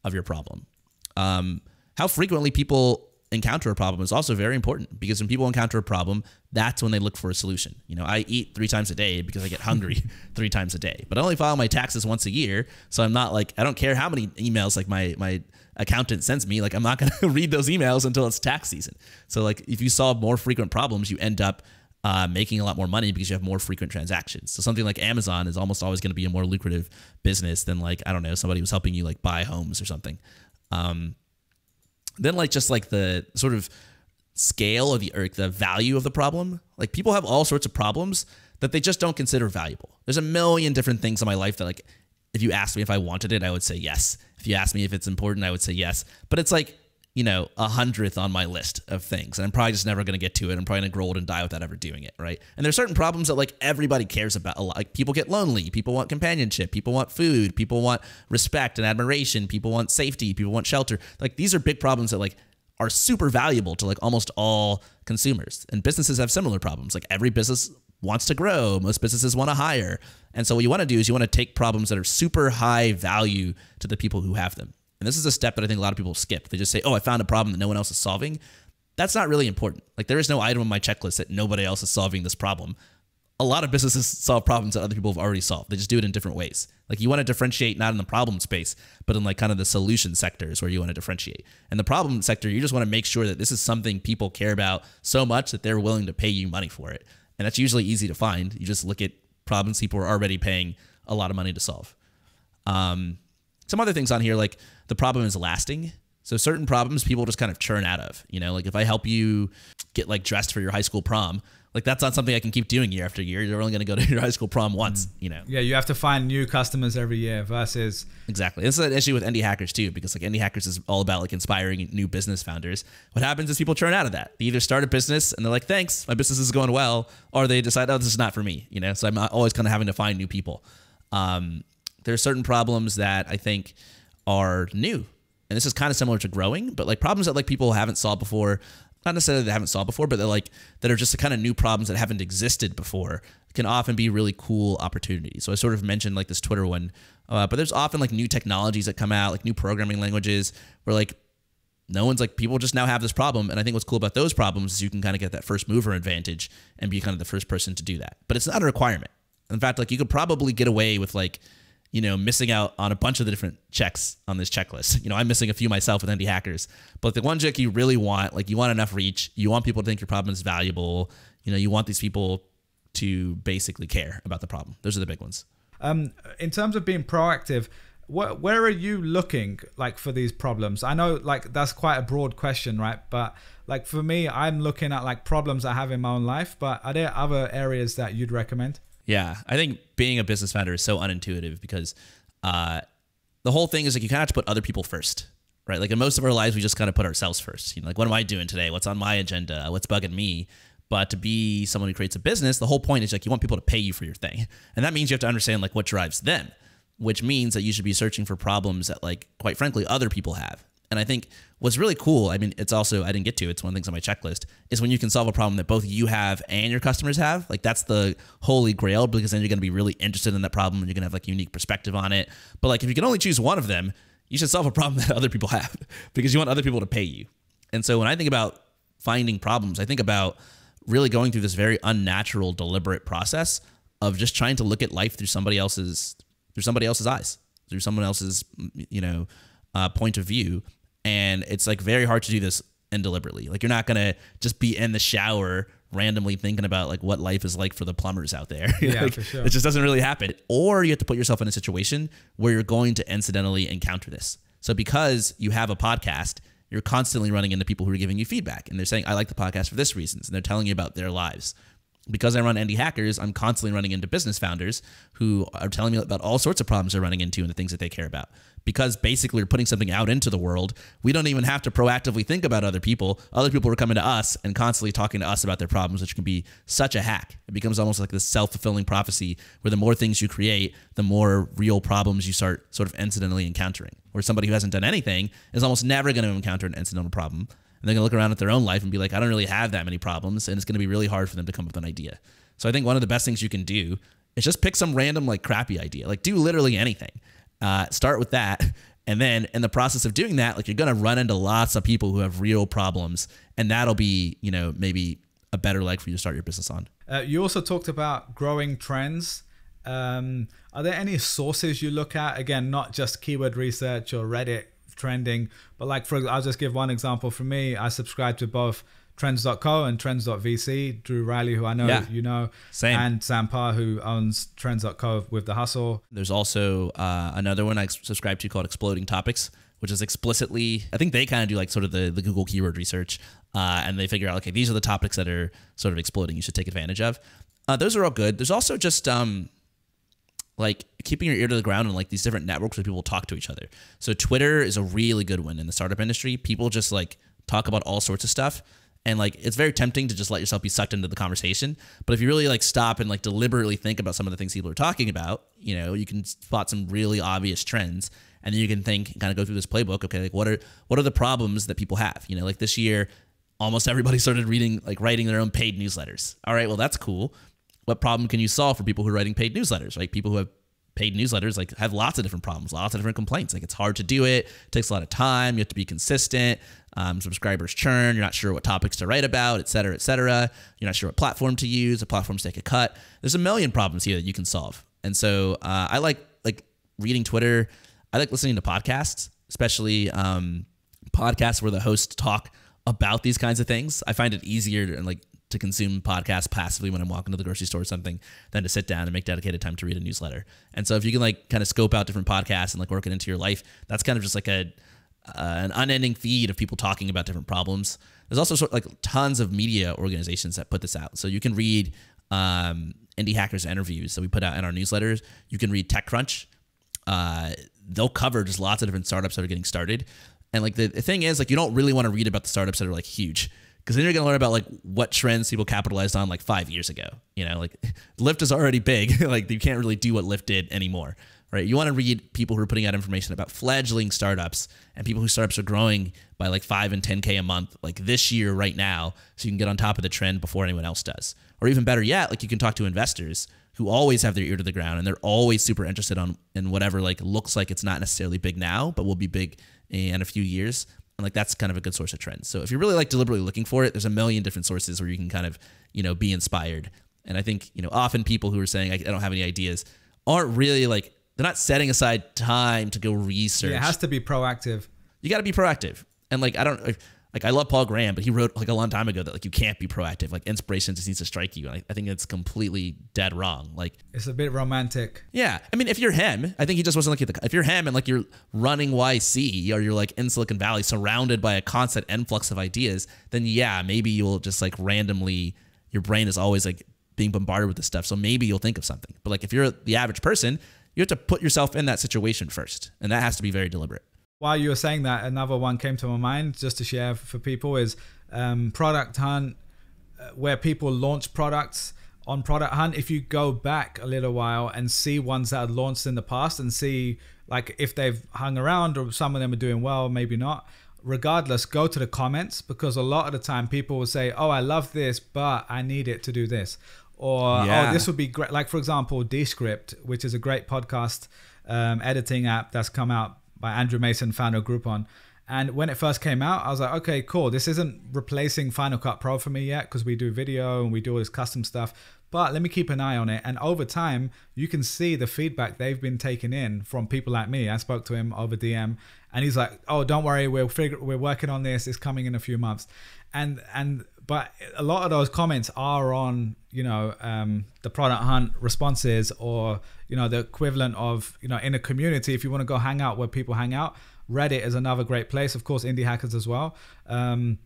of your problem. Um, how frequently people encounter a problem is also very important because when people encounter a problem, that's when they look for a solution. You know, I eat three times a day because I get hungry three times a day, but I only file my taxes once a year. So I'm not like, I don't care how many emails like my, my accountant sends me, like I'm not going to read those emails until it's tax season. So like if you solve more frequent problems, you end up uh, making a lot more money because you have more frequent transactions. So something like Amazon is almost always going to be a more lucrative business than like, I don't know, somebody who's helping you like buy homes or something. Um, then like just like the sort of scale of the or the value of the problem. Like people have all sorts of problems that they just don't consider valuable. There's a million different things in my life that like if you asked me if I wanted it, I would say yes. If you asked me if it's important, I would say yes. But it's like you know, a hundredth on my list of things. And I'm probably just never going to get to it. I'm probably going to grow old and die without ever doing it. Right. And there's certain problems that like everybody cares about a lot. Like people get lonely. People want companionship. People want food. People want respect and admiration. People want safety. People want shelter. Like these are big problems that like are super valuable to like almost all consumers. And businesses have similar problems. Like every business wants to grow, most businesses want to hire. And so what you want to do is you want to take problems that are super high value to the people who have them. And this is a step that I think a lot of people skip. They just say, oh, I found a problem that no one else is solving. That's not really important. Like, there is no item on my checklist that nobody else is solving this problem. A lot of businesses solve problems that other people have already solved. They just do it in different ways. Like, you want to differentiate not in the problem space, but in like kind of the solution sector is where you want to differentiate. And the problem sector, you just want to make sure that this is something people care about so much that they're willing to pay you money for it. And that's usually easy to find. You just look at problems people are already paying a lot of money to solve. Um, some other things on here, like the problem is lasting. So certain problems people just kind of churn out of, you know, like if I help you get like dressed for your high school prom, like that's not something I can keep doing year after year. You're only going to go to your high school prom mm-hmm. once, you know. Yeah, you have to find new customers every year versus Exactly. This is an issue with indie hackers too because like indie hackers is all about like inspiring new business founders. What happens is people churn out of that. They either start a business and they're like, "Thanks, my business is going well," or they decide, "Oh, this is not for me," you know. So I'm uh, always kind of having to find new people. Um, there are certain problems that I think are new. And this is kind of similar to growing, but like problems that like people haven't solved before, not necessarily they haven't solved before, but they're like that are just the kind of new problems that haven't existed before can often be really cool opportunities. So I sort of mentioned like this Twitter one, uh, but there's often like new technologies that come out, like new programming languages where like no one's like people just now have this problem and i think what's cool about those problems is you can kind of get that first mover advantage and be kind of the first person to do that but it's not a requirement in fact like you could probably get away with like you know, missing out on a bunch of the different checks on this checklist. You know, I'm missing a few myself with indie hackers, but the one check you really want, like you want enough reach, you want people to think your problem is valuable. You know, you want these people to basically care about the problem. Those are the big ones. Um, in terms of being proactive, wh- where are you looking like for these problems? I know like that's quite a broad question, right? But like for me, I'm looking at like problems I have in my own life. But are there other areas that you'd recommend? Yeah, I think being a business founder is so unintuitive because uh, the whole thing is like you kind of have to put other people first, right? Like in most of our lives, we just kind of put ourselves first. You know, like what am I doing today? What's on my agenda? What's bugging me? But to be someone who creates a business, the whole point is like you want people to pay you for your thing, and that means you have to understand like what drives them, which means that you should be searching for problems that like quite frankly other people have and I think what's really cool, I mean, it's also, I didn't get to, it's one of the things on my checklist, is when you can solve a problem that both you have and your customers have. Like, that's the holy grail because then you're going to be really interested in that problem and you're going to have like unique perspective on it. But like, if you can only choose one of them, you should solve a problem that other people have because you want other people to pay you. And so when I think about finding problems, I think about really going through this very unnatural, deliberate process of just trying to look at life through somebody else's through somebody else's eyes, through someone else's you know uh, point of view, and it's like very hard to do this and deliberately. Like you're not gonna just be in the shower randomly thinking about like what life is like for the plumbers out there. Yeah, like, for sure. It just doesn't really happen. Or you have to put yourself in a situation where you're going to incidentally encounter this. So because you have a podcast, you're constantly running into people who are giving you feedback and they're saying, I like the podcast for this reasons, and they're telling you about their lives. Because I run Indie Hackers, I'm constantly running into business founders who are telling me about all sorts of problems they're running into and the things that they care about because basically we're putting something out into the world, we don't even have to proactively think about other people. Other people are coming to us and constantly talking to us about their problems, which can be such a hack. It becomes almost like this self fulfilling prophecy where the more things you create, the more real problems you start sort of incidentally encountering. Where somebody who hasn't done anything is almost never going to encounter an incidental problem. And they're going to look around at their own life and be like, I don't really have that many problems. And it's going to be really hard for them to come up with an idea. So I think one of the best things you can do is just pick some random, like, crappy idea. Like, do literally anything uh, start with that. And then in the process of doing that, like you're going to run into lots of people who have real problems. And that'll be, you know, maybe a better leg for you to start your business on. Uh, you also talked about growing trends. Um, are there any sources you look at? Again, not just keyword research or Reddit trending, but like, for I'll just give one example. For me, I subscribe to both Trends.co and Trends.vc, Drew Riley, who I know yeah. you know, Same. and Sam Parr, who owns Trends.co with The Hustle. There's also uh, another one I subscribe to called Exploding Topics, which is explicitly, I think they kind of do like sort of the, the Google keyword research uh, and they figure out, okay, these are the topics that are sort of exploding you should take advantage of. Uh, those are all good. There's also just, um, like keeping your ear to the ground and like these different networks where people talk to each other. So Twitter is a really good one in the startup industry. People just like talk about all sorts of stuff and like it's very tempting to just let yourself be sucked into the conversation but if you really like stop and like deliberately think about some of the things people are talking about you know you can spot some really obvious trends and then you can think kind of go through this playbook okay like what are what are the problems that people have you know like this year almost everybody started reading like writing their own paid newsletters all right well that's cool what problem can you solve for people who are writing paid newsletters right people who have paid newsletters like have lots of different problems, lots of different complaints. Like it's hard to do it, takes a lot of time. You have to be consistent. Um, subscribers churn. You're not sure what topics to write about, et cetera, et cetera. You're not sure what platform to use. The platforms take a cut. There's a million problems here that you can solve. And so uh, I like like reading Twitter. I like listening to podcasts, especially um, podcasts where the hosts talk about these kinds of things. I find it easier and like to consume podcasts passively when I'm walking to the grocery store or something than to sit down and make dedicated time to read a newsletter. And so if you can like kind of scope out different podcasts and like work it into your life, that's kind of just like a uh, an unending feed of people talking about different problems. There's also sort of like tons of media organizations that put this out. So you can read um, indie hackers interviews that we put out in our newsletters. You can read TechCrunch. Uh, they'll cover just lots of different startups that are getting started. And like the, the thing is, like you don't really want to read about the startups that are like huge because then you're going to learn about like what trends people capitalized on like five years ago. You know, like Lyft is already big. like you can't really do what Lyft did anymore, right? You want to read people who are putting out information about fledgling startups and people whose startups are growing by like five and 10K a month, like this year right now, so you can get on top of the trend before anyone else does. Or even better yet, like you can talk to investors who always have their ear to the ground and they're always super interested on in whatever like looks like it's not necessarily big now, but will be big in a few years and like that's kind of a good source of trends. So if you're really like deliberately looking for it, there's a million different sources where you can kind of you know be inspired. And I think you know often people who are saying I, don't have any ideas aren't really like they're not setting aside time to go research. Yeah, it has to be proactive. You got to be proactive, and like I don't. Like, like I love Paul Graham, but he wrote like a long time ago that like you can't be proactive. Like inspiration just needs to strike you. And I, I think it's completely dead wrong. Like it's a bit romantic. Yeah, I mean, if you're him, I think he just wasn't like if you're him and like you're running YC or you're like in Silicon Valley, surrounded by a constant influx of ideas, then yeah, maybe you'll just like randomly your brain is always like being bombarded with this stuff. So maybe you'll think of something. But like if you're the average person, you have to put yourself in that situation first, and that has to be very deliberate while you were saying that, another one came to my mind just to share for people is um, Product Hunt, uh, where people launch products on Product Hunt. If you go back a little while and see ones that are launched in the past and see like if they've hung around or some of them are doing well, maybe not. Regardless, go to the comments because a lot of the time people will say, "Oh, I love this, but I need it to do this," or oh, yeah. "Oh, this would be great." Like for example, Descript, which is a great podcast um, editing app that's come out by Andrew Mason, founder of Groupon. And when it first came out, I was like, okay, cool. This isn't replacing Final Cut Pro for me yet because we do video and we do all this custom stuff. But let me keep an eye on it. And over time, you can see the feedback they've been taking in from people like me. I spoke to him over DM, and he's like, "Oh, don't worry, we're figure- we're working on this. It's coming in a few months." And and but a lot of those comments are on you know um, the product hunt responses or you know the equivalent of you know in a community if you want to go hang out where people hang out reddit is another great place of course indie hackers as well um,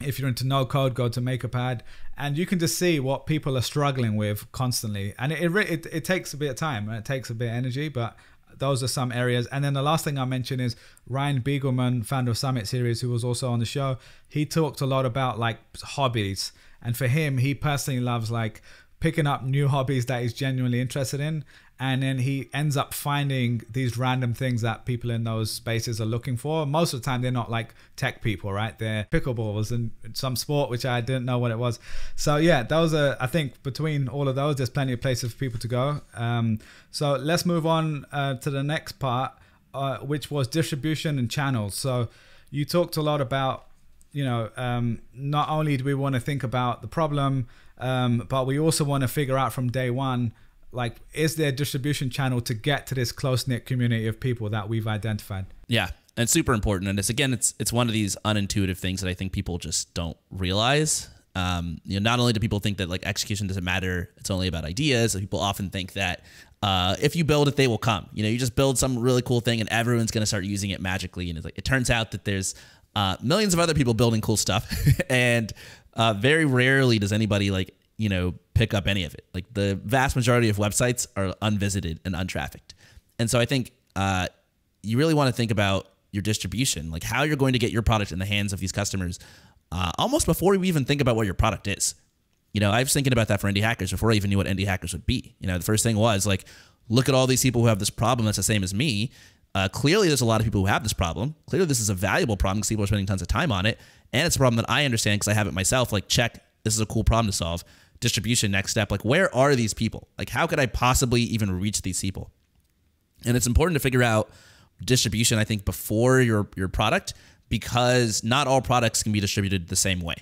if you're into no code go to makerpad and you can just see what people are struggling with constantly and it it, it, it takes a bit of time and it takes a bit of energy but those are some areas. And then the last thing I mentioned is Ryan Biegelman, founder of Summit Series, who was also on the show. He talked a lot about like hobbies. And for him, he personally loves like picking up new hobbies that he's genuinely interested in and then he ends up finding these random things that people in those spaces are looking for. Most of the time, they're not like tech people, right? They're pickleballs and some sport, which I didn't know what it was. So yeah, those are I think between all of those, there's plenty of places for people to go. Um, so let's move on uh, to the next part, uh, which was distribution and channels. So you talked a lot about you know um, not only do we want to think about the problem, um, but we also want to figure out from day one like is there a distribution channel to get to this close-knit community of people that we've identified yeah and super important and it's again it's it's one of these unintuitive things that i think people just don't realize um, you know, not only do people think that like execution doesn't matter, it's only about ideas. People often think that uh, if you build it, they will come. You know, you just build some really cool thing, and everyone's going to start using it magically. And it's like it turns out that there's uh, millions of other people building cool stuff, and uh, very rarely does anybody like you know pick up any of it. Like the vast majority of websites are unvisited and untrafficked. And so I think uh, you really want to think about your distribution, like how you're going to get your product in the hands of these customers uh, almost before you even think about what your product is. You know, I was thinking about that for indie hackers before I even knew what indie hackers would be. You know, the first thing was like, look at all these people who have this problem that's the same as me. Uh, clearly, there's a lot of people who have this problem. Clearly, this is a valuable problem because people are spending tons of time on it. And it's a problem that I understand because I have it myself. Like, check, this is a cool problem to solve distribution next step like where are these people like how could i possibly even reach these people and it's important to figure out distribution i think before your your product because not all products can be distributed the same way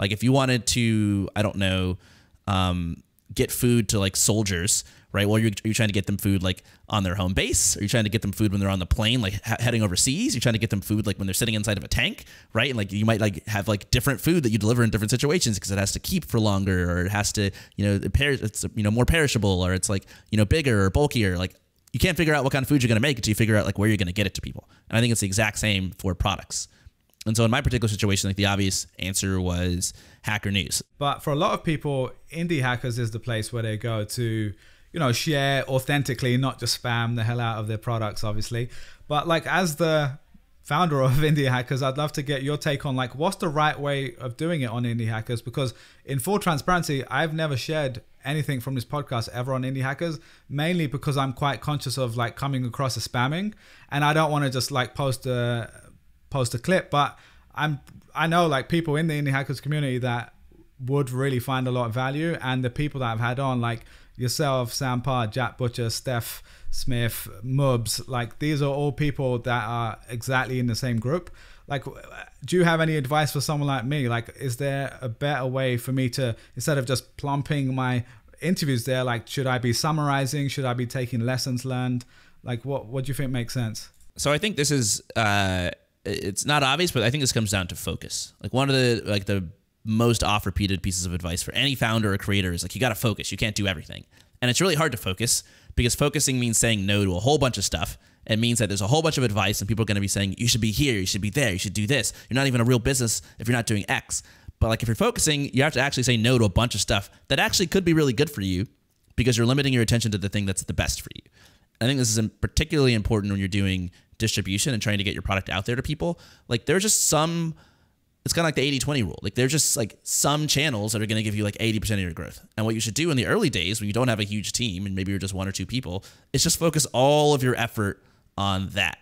like if you wanted to i don't know um, get food to like soldiers right? Well, you're, are trying to get them food like on their home base? Are you trying to get them food when they're on the plane, like heading overseas? You're trying to get them food like when they're sitting inside of a tank, right? And like you might like have like different food that you deliver in different situations because it has to keep for longer, or it has to, you know, it per- it's you know more perishable, or it's like you know bigger or bulkier, like. You can't figure out what kind of food you're going to make until you figure out like where you're going to get it to people. And I think it's the exact same for products. And so in my particular situation, like the obvious answer was Hacker News. But for a lot of people, Indie Hackers is the place where they go to you know share authentically, not just spam the hell out of their products, obviously. But like as the founder of Indie Hackers, I'd love to get your take on like what's the right way of doing it on Indie Hackers because in full transparency, I've never shared anything from this podcast ever on Indie Hackers, mainly because I'm quite conscious of like coming across as spamming and I don't want to just like post a post a clip, but I'm I know like people in the Indie Hackers community that would really find a lot of value and the people that I've had on like yourself, Sam Parr, Jack Butcher, Steph Smith, Mubs. Like these are all people that are exactly in the same group. Like, do you have any advice for someone like me? Like, is there a better way for me to instead of just plumping my interviews there? Like, should I be summarizing? Should I be taking lessons learned? Like, what what do you think makes sense? So I think this is. Uh it's not obvious, but I think this comes down to focus. Like one of the like the most oft repeated pieces of advice for any founder or creator is like, you got to focus. You can't do everything. And it's really hard to focus because focusing means saying no to a whole bunch of stuff. It means that there's a whole bunch of advice and people are going to be saying, you should be here, you should be there, you should do this. You're not even a real business if you're not doing X. But like if you're focusing, you have to actually say no to a bunch of stuff that actually could be really good for you because you're limiting your attention to the thing that's the best for you. I think this is particularly important when you're doing distribution and trying to get your product out there to people. Like there's just some it's kind of like the 80-20 rule. Like there's just like some channels that are going to give you like 80% of your growth. And what you should do in the early days when you don't have a huge team and maybe you're just one or two people, is just focus all of your effort on that.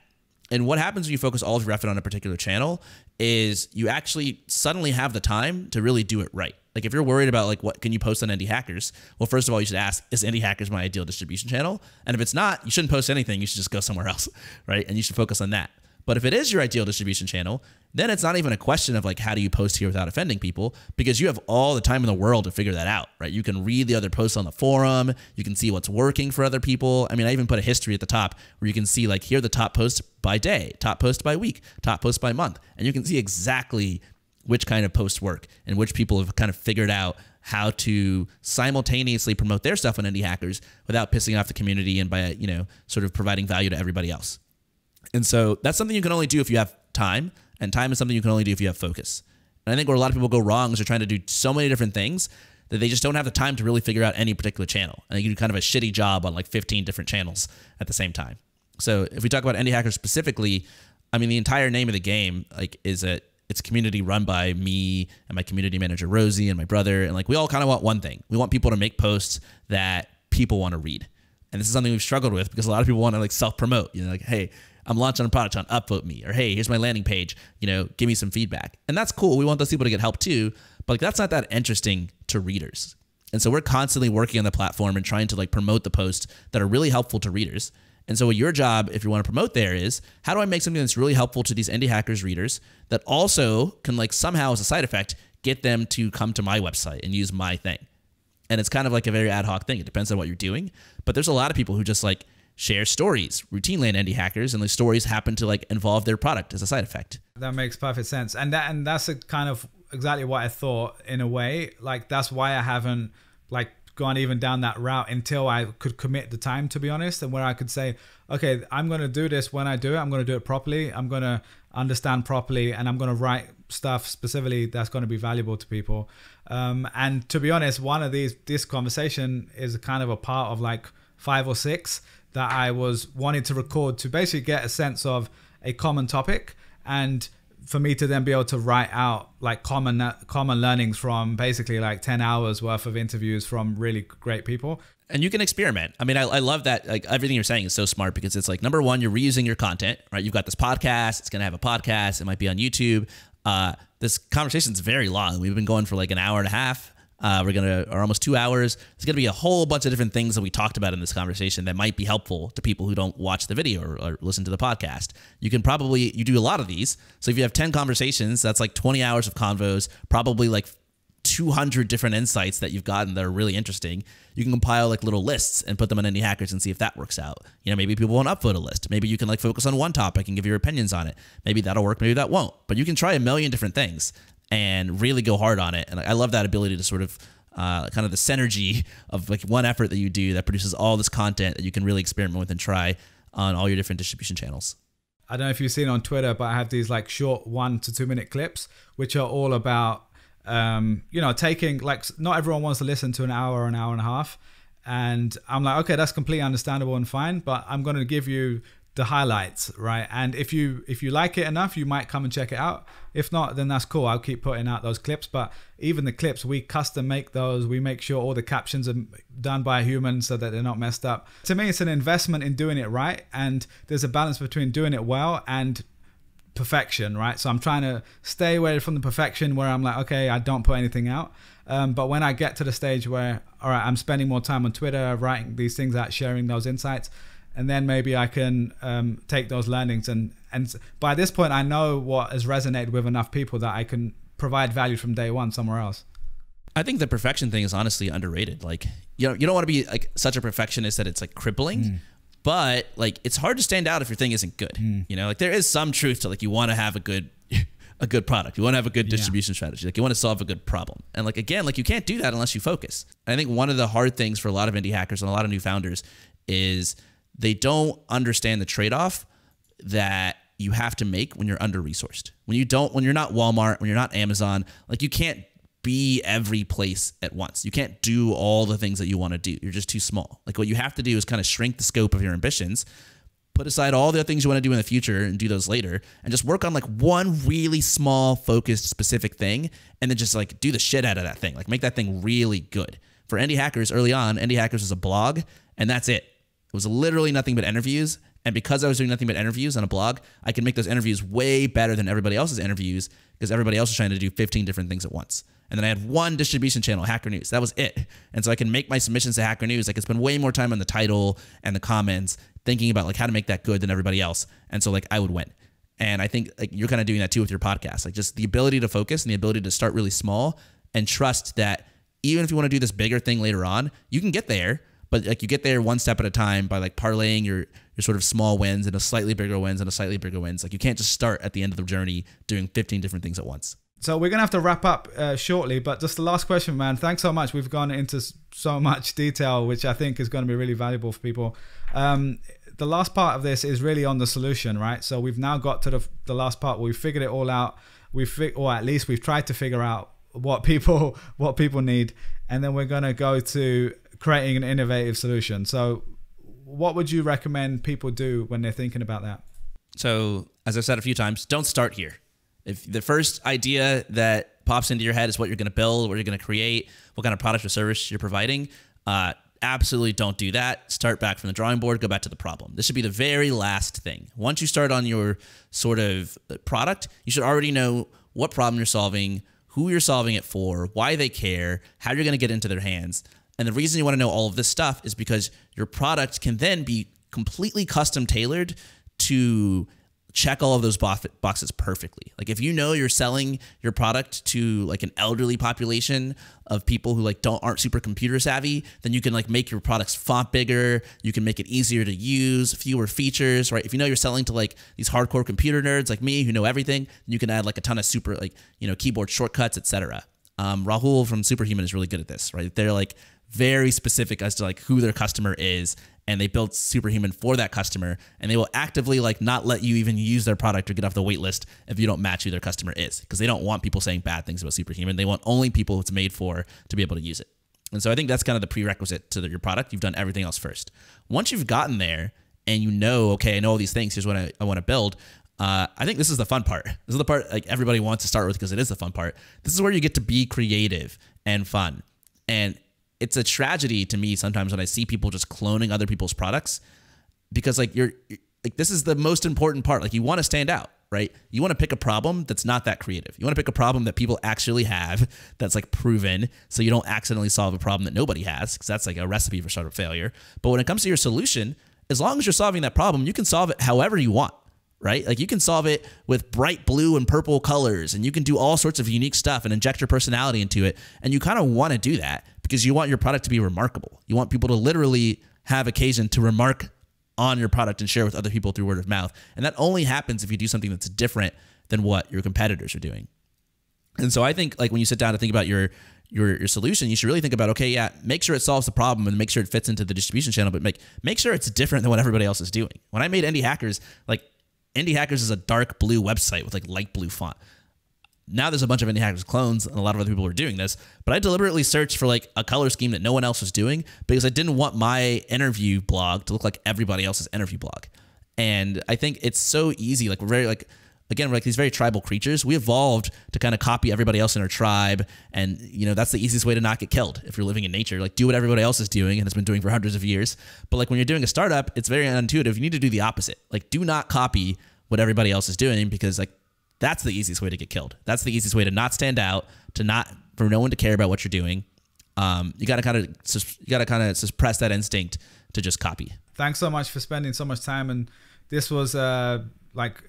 And what happens when you focus all of your effort on a particular channel is you actually suddenly have the time to really do it right. Like if you're worried about like what can you post on Indie Hackers, well, first of all, you should ask, is Indie Hackers my ideal distribution channel? And if it's not, you shouldn't post anything. You should just go somewhere else, right? And you should focus on that. But if it is your ideal distribution channel, then it's not even a question of like, how do you post here without offending people? Because you have all the time in the world to figure that out, right? You can read the other posts on the forum. You can see what's working for other people. I mean, I even put a history at the top where you can see like, here are the top posts by day, top post by week, top post by month. And you can see exactly which kind of posts work and which people have kind of figured out how to simultaneously promote their stuff on indie hackers without pissing off the community and by you know sort of providing value to everybody else and so that's something you can only do if you have time, and time is something you can only do if you have focus. And I think where a lot of people go wrong is they're trying to do so many different things that they just don't have the time to really figure out any particular channel. And you do kind of a shitty job on like 15 different channels at the same time. So if we talk about indie hackers specifically, I mean the entire name of the game like is a it's a community run by me and my community manager Rosie and my brother and like we all kind of want one thing. We want people to make posts that people want to read. And this is something we've struggled with because a lot of people want to like self promote. You know, like, hey, I'm launching a product on Upvote Me, or hey, here's my landing page. You know, give me some feedback. And that's cool. We want those people to get help too, but like that's not that interesting to readers. And so we're constantly working on the platform and trying to like promote the posts that are really helpful to readers. And so your job, if you want to promote there, is how do I make something that's really helpful to these indie hackers readers that also can like somehow as a side effect get them to come to my website and use my thing. And it's kind of like a very ad hoc thing. It depends on what you're doing. But there's a lot of people who just like share stories routinely on indie hackers, and the stories happen to like involve their product as a side effect. That makes perfect sense, and that and that's a kind of exactly what I thought in a way. Like that's why I haven't like gone even down that route until I could commit the time to be honest and where I could say okay I'm going to do this when I do it I'm going to do it properly I'm going to understand properly and I'm going to write stuff specifically that's going to be valuable to people um, and to be honest one of these this conversation is kind of a part of like five or six that I was wanting to record to basically get a sense of a common topic and for me to then be able to write out like common common learnings from basically like 10 hours worth of interviews from really great people and you can experiment i mean I, I love that like everything you're saying is so smart because it's like number one you're reusing your content right you've got this podcast it's going to have a podcast it might be on youtube uh, this conversation is very long we've been going for like an hour and a half uh, we're gonna are almost two hours. There's gonna be a whole bunch of different things that we talked about in this conversation that might be helpful to people who don't watch the video or, or, listen to the podcast. You can probably you do a lot of these. So if you have ten conversations, that's like 20 hours of convos, probably like 200 different insights that you've gotten that are really interesting. You can compile like little lists and put them on any hackers and see if that works out. You know, maybe people won't upvote a list. Maybe you can like focus on one topic and give your opinions on it. Maybe that'll work. Maybe that won't. But you can try a million different things and really go hard on it. And I love that ability to sort of uh, kind of the synergy of like one effort that you do that produces all this content that you can really experiment with and try on all your different distribution channels. I don't know if you've seen on Twitter, but I have these like short one to two minute clips, which are all about, um, you know, taking like not everyone wants to listen to an hour, an hour and a half. And I'm like, okay, that's completely understandable and fine, but I'm going to give you the highlights, right? And if you if you like it enough, you might come and check it out. If not, then that's cool. I'll keep putting out those clips. But even the clips, we custom make those. We make sure all the captions are done by a human so that they're not messed up. To me, it's an investment in doing it right, and there's a balance between doing it well and perfection, right? So I'm trying to stay away from the perfection where I'm like, okay, I don't put anything out. Um, but when I get to the stage where, all right, I'm spending more time on Twitter, writing these things out, sharing those insights, and then maybe I can um, take those learnings and and by this point I know what has resonated with enough people that I can provide value from day one somewhere else. I think the perfection thing is honestly underrated. Like you know, you don't want to be like such a perfectionist that it's like crippling. Mm. But like it's hard to stand out if your thing isn't good. Mm. You know, like there is some truth to like you want to have a good a good product. You want to have a good distribution yeah. strategy. Like you want to solve a good problem. And like again, like you can't do that unless you focus. And I think one of the hard things for a lot of indie hackers and a lot of new founders is they don't understand the trade-off that you have to make when you're under resourced. When you don't, when you're not Walmart, when you're not Amazon, like you can't be every place at once. You can't do all the things that you want to do. You're just too small. Like what you have to do is kind of shrink the scope of your ambitions, put aside all the other things you want to do in the future and do those later, and just work on like one really small, focused, specific thing, and then just like do the shit out of that thing. Like make that thing really good. For Indie Hackers early on, Indie Hackers was a blog, and that's it was literally nothing but interviews. And because I was doing nothing but interviews on a blog, I could make those interviews way better than everybody else's interviews because everybody else was trying to do 15 different things at once. And then I had one distribution channel, Hacker News. That was it. And so I can make my submissions to Hacker News. I could spend way more time on the title and the comments, thinking about like how to make that good than everybody else. And so like I would win. And I think like you're kind of doing that too with your podcast. Like just the ability to focus and the ability to start really small and trust that even if you want to do this bigger thing later on, you can get there but like you get there one step at a time by like parlaying your your sort of small wins a slightly bigger wins a slightly bigger wins. Like you can't just start at the end of the journey doing 15 different things at once. So we're gonna have to wrap up uh, shortly, but just the last question, man. Thanks so much. We've gone into so much detail, which I think is going to be really valuable for people. Um, the last part of this is really on the solution, right? So we've now got to the, the last part where we figured it all out. We fi- or at least we've tried to figure out what people what people need, and then we're gonna go to creating an innovative solution. So, what would you recommend people do when they're thinking about that? So, as I've said a few times, don't start here. If the first idea that pops into your head is what you're going to build, what you're going to create, what kind of product or service you're providing, uh, absolutely don't do that. Start back from the drawing board, go back to the problem. This should be the very last thing. Once you start on your sort of uh, product, you should already know what problem you're solving, who you're solving it for, why they care, how you're going to get into their hands. And the reason you want to know all of this stuff is because your product can then be completely custom tailored to check all of those boxes perfectly. Like if you know you're selling your product to like an elderly population of people who like don't aren't super computer savvy, then you can like make your product's font bigger, you can make it easier to use, fewer features, right? If you know you're selling to like these hardcore computer nerds like me who know everything, you can add like a ton of super like, you know, keyboard shortcuts, etc. Um, Rahul from Superhuman is really good at this, right? They're like very specific as to like who their customer is and they build superhuman for that customer and they will actively like not let you even use their product or get off the wait list if you don't match who their customer is because they don't want people saying bad things about superhuman they want only people it's made for to be able to use it and so i think that's kind of the prerequisite to the, your product you've done everything else first once you've gotten there and you know okay i know all these things here's what i, I want to build uh, I think this is the fun part. This is the part like everybody wants to start with because it is the fun part. This is where you get to be creative and fun. And it's a tragedy to me sometimes when I see people just cloning other people's products because like you're like this is the most important part. Like you want to stand out, right? You want to pick a problem that's not that creative. You want to pick a problem that people actually have that's like proven so you don't accidentally solve a problem that nobody has cuz that's like a recipe for startup failure. But when it comes to your solution, as long as you're solving that problem, you can solve it however you want right? Like you can solve it with bright blue and purple colors and you can do all sorts of unique stuff and inject your personality into it. And you kind of want to do that because you want your product to be remarkable. You want people to literally have occasion to remark on your product and share with other people through word of mouth. And that only happens if you do something that's different than what your competitors are doing. And so I think like when you sit down to think about your your your solution, you should really think about okay, yeah, make sure it solves the problem and make sure it fits into the distribution channel, but make make sure it's different than what everybody else is doing. When I made Indie Hackers, like Indie Hackers is a dark blue website with like light blue font now there's a bunch of Indie hackers clones, and a lot of other people are doing this. But I deliberately searched for like a color scheme that no one else was doing because I didn't want my interview blog to look like everybody else's interview blog. And I think it's so easy, like we're very like again, we're like these very tribal creatures. We evolved to kind of copy everybody else in our tribe, and you know that's the easiest way to not get killed if you're living in nature. Like do what everybody else is doing and has been doing for hundreds of years. But like when you're doing a startup, it's very unintuitive. You need to do the opposite. Like do not copy what everybody else is doing because like that's the easiest way to get killed. That's the easiest way to not stand out, to not for no one to care about what you're doing. Um, you gotta kind of you gotta kind of suppress that instinct to just copy. Thanks so much for spending so much time, and this was uh, like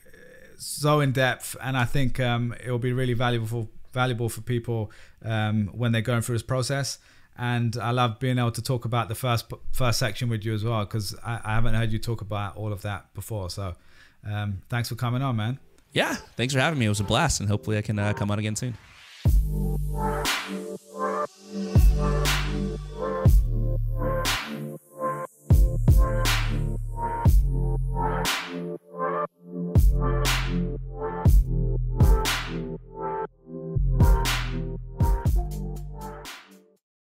so in depth, and I think um, it will be really valuable for, valuable for people um, when they're going through this process. And I love being able to talk about the first first section with you as well because I, I, haven't heard you talk about all of that before. So um, thanks for coming on, man yeah, thanks for having me. It was a blast, and hopefully I can uh, come out again soon.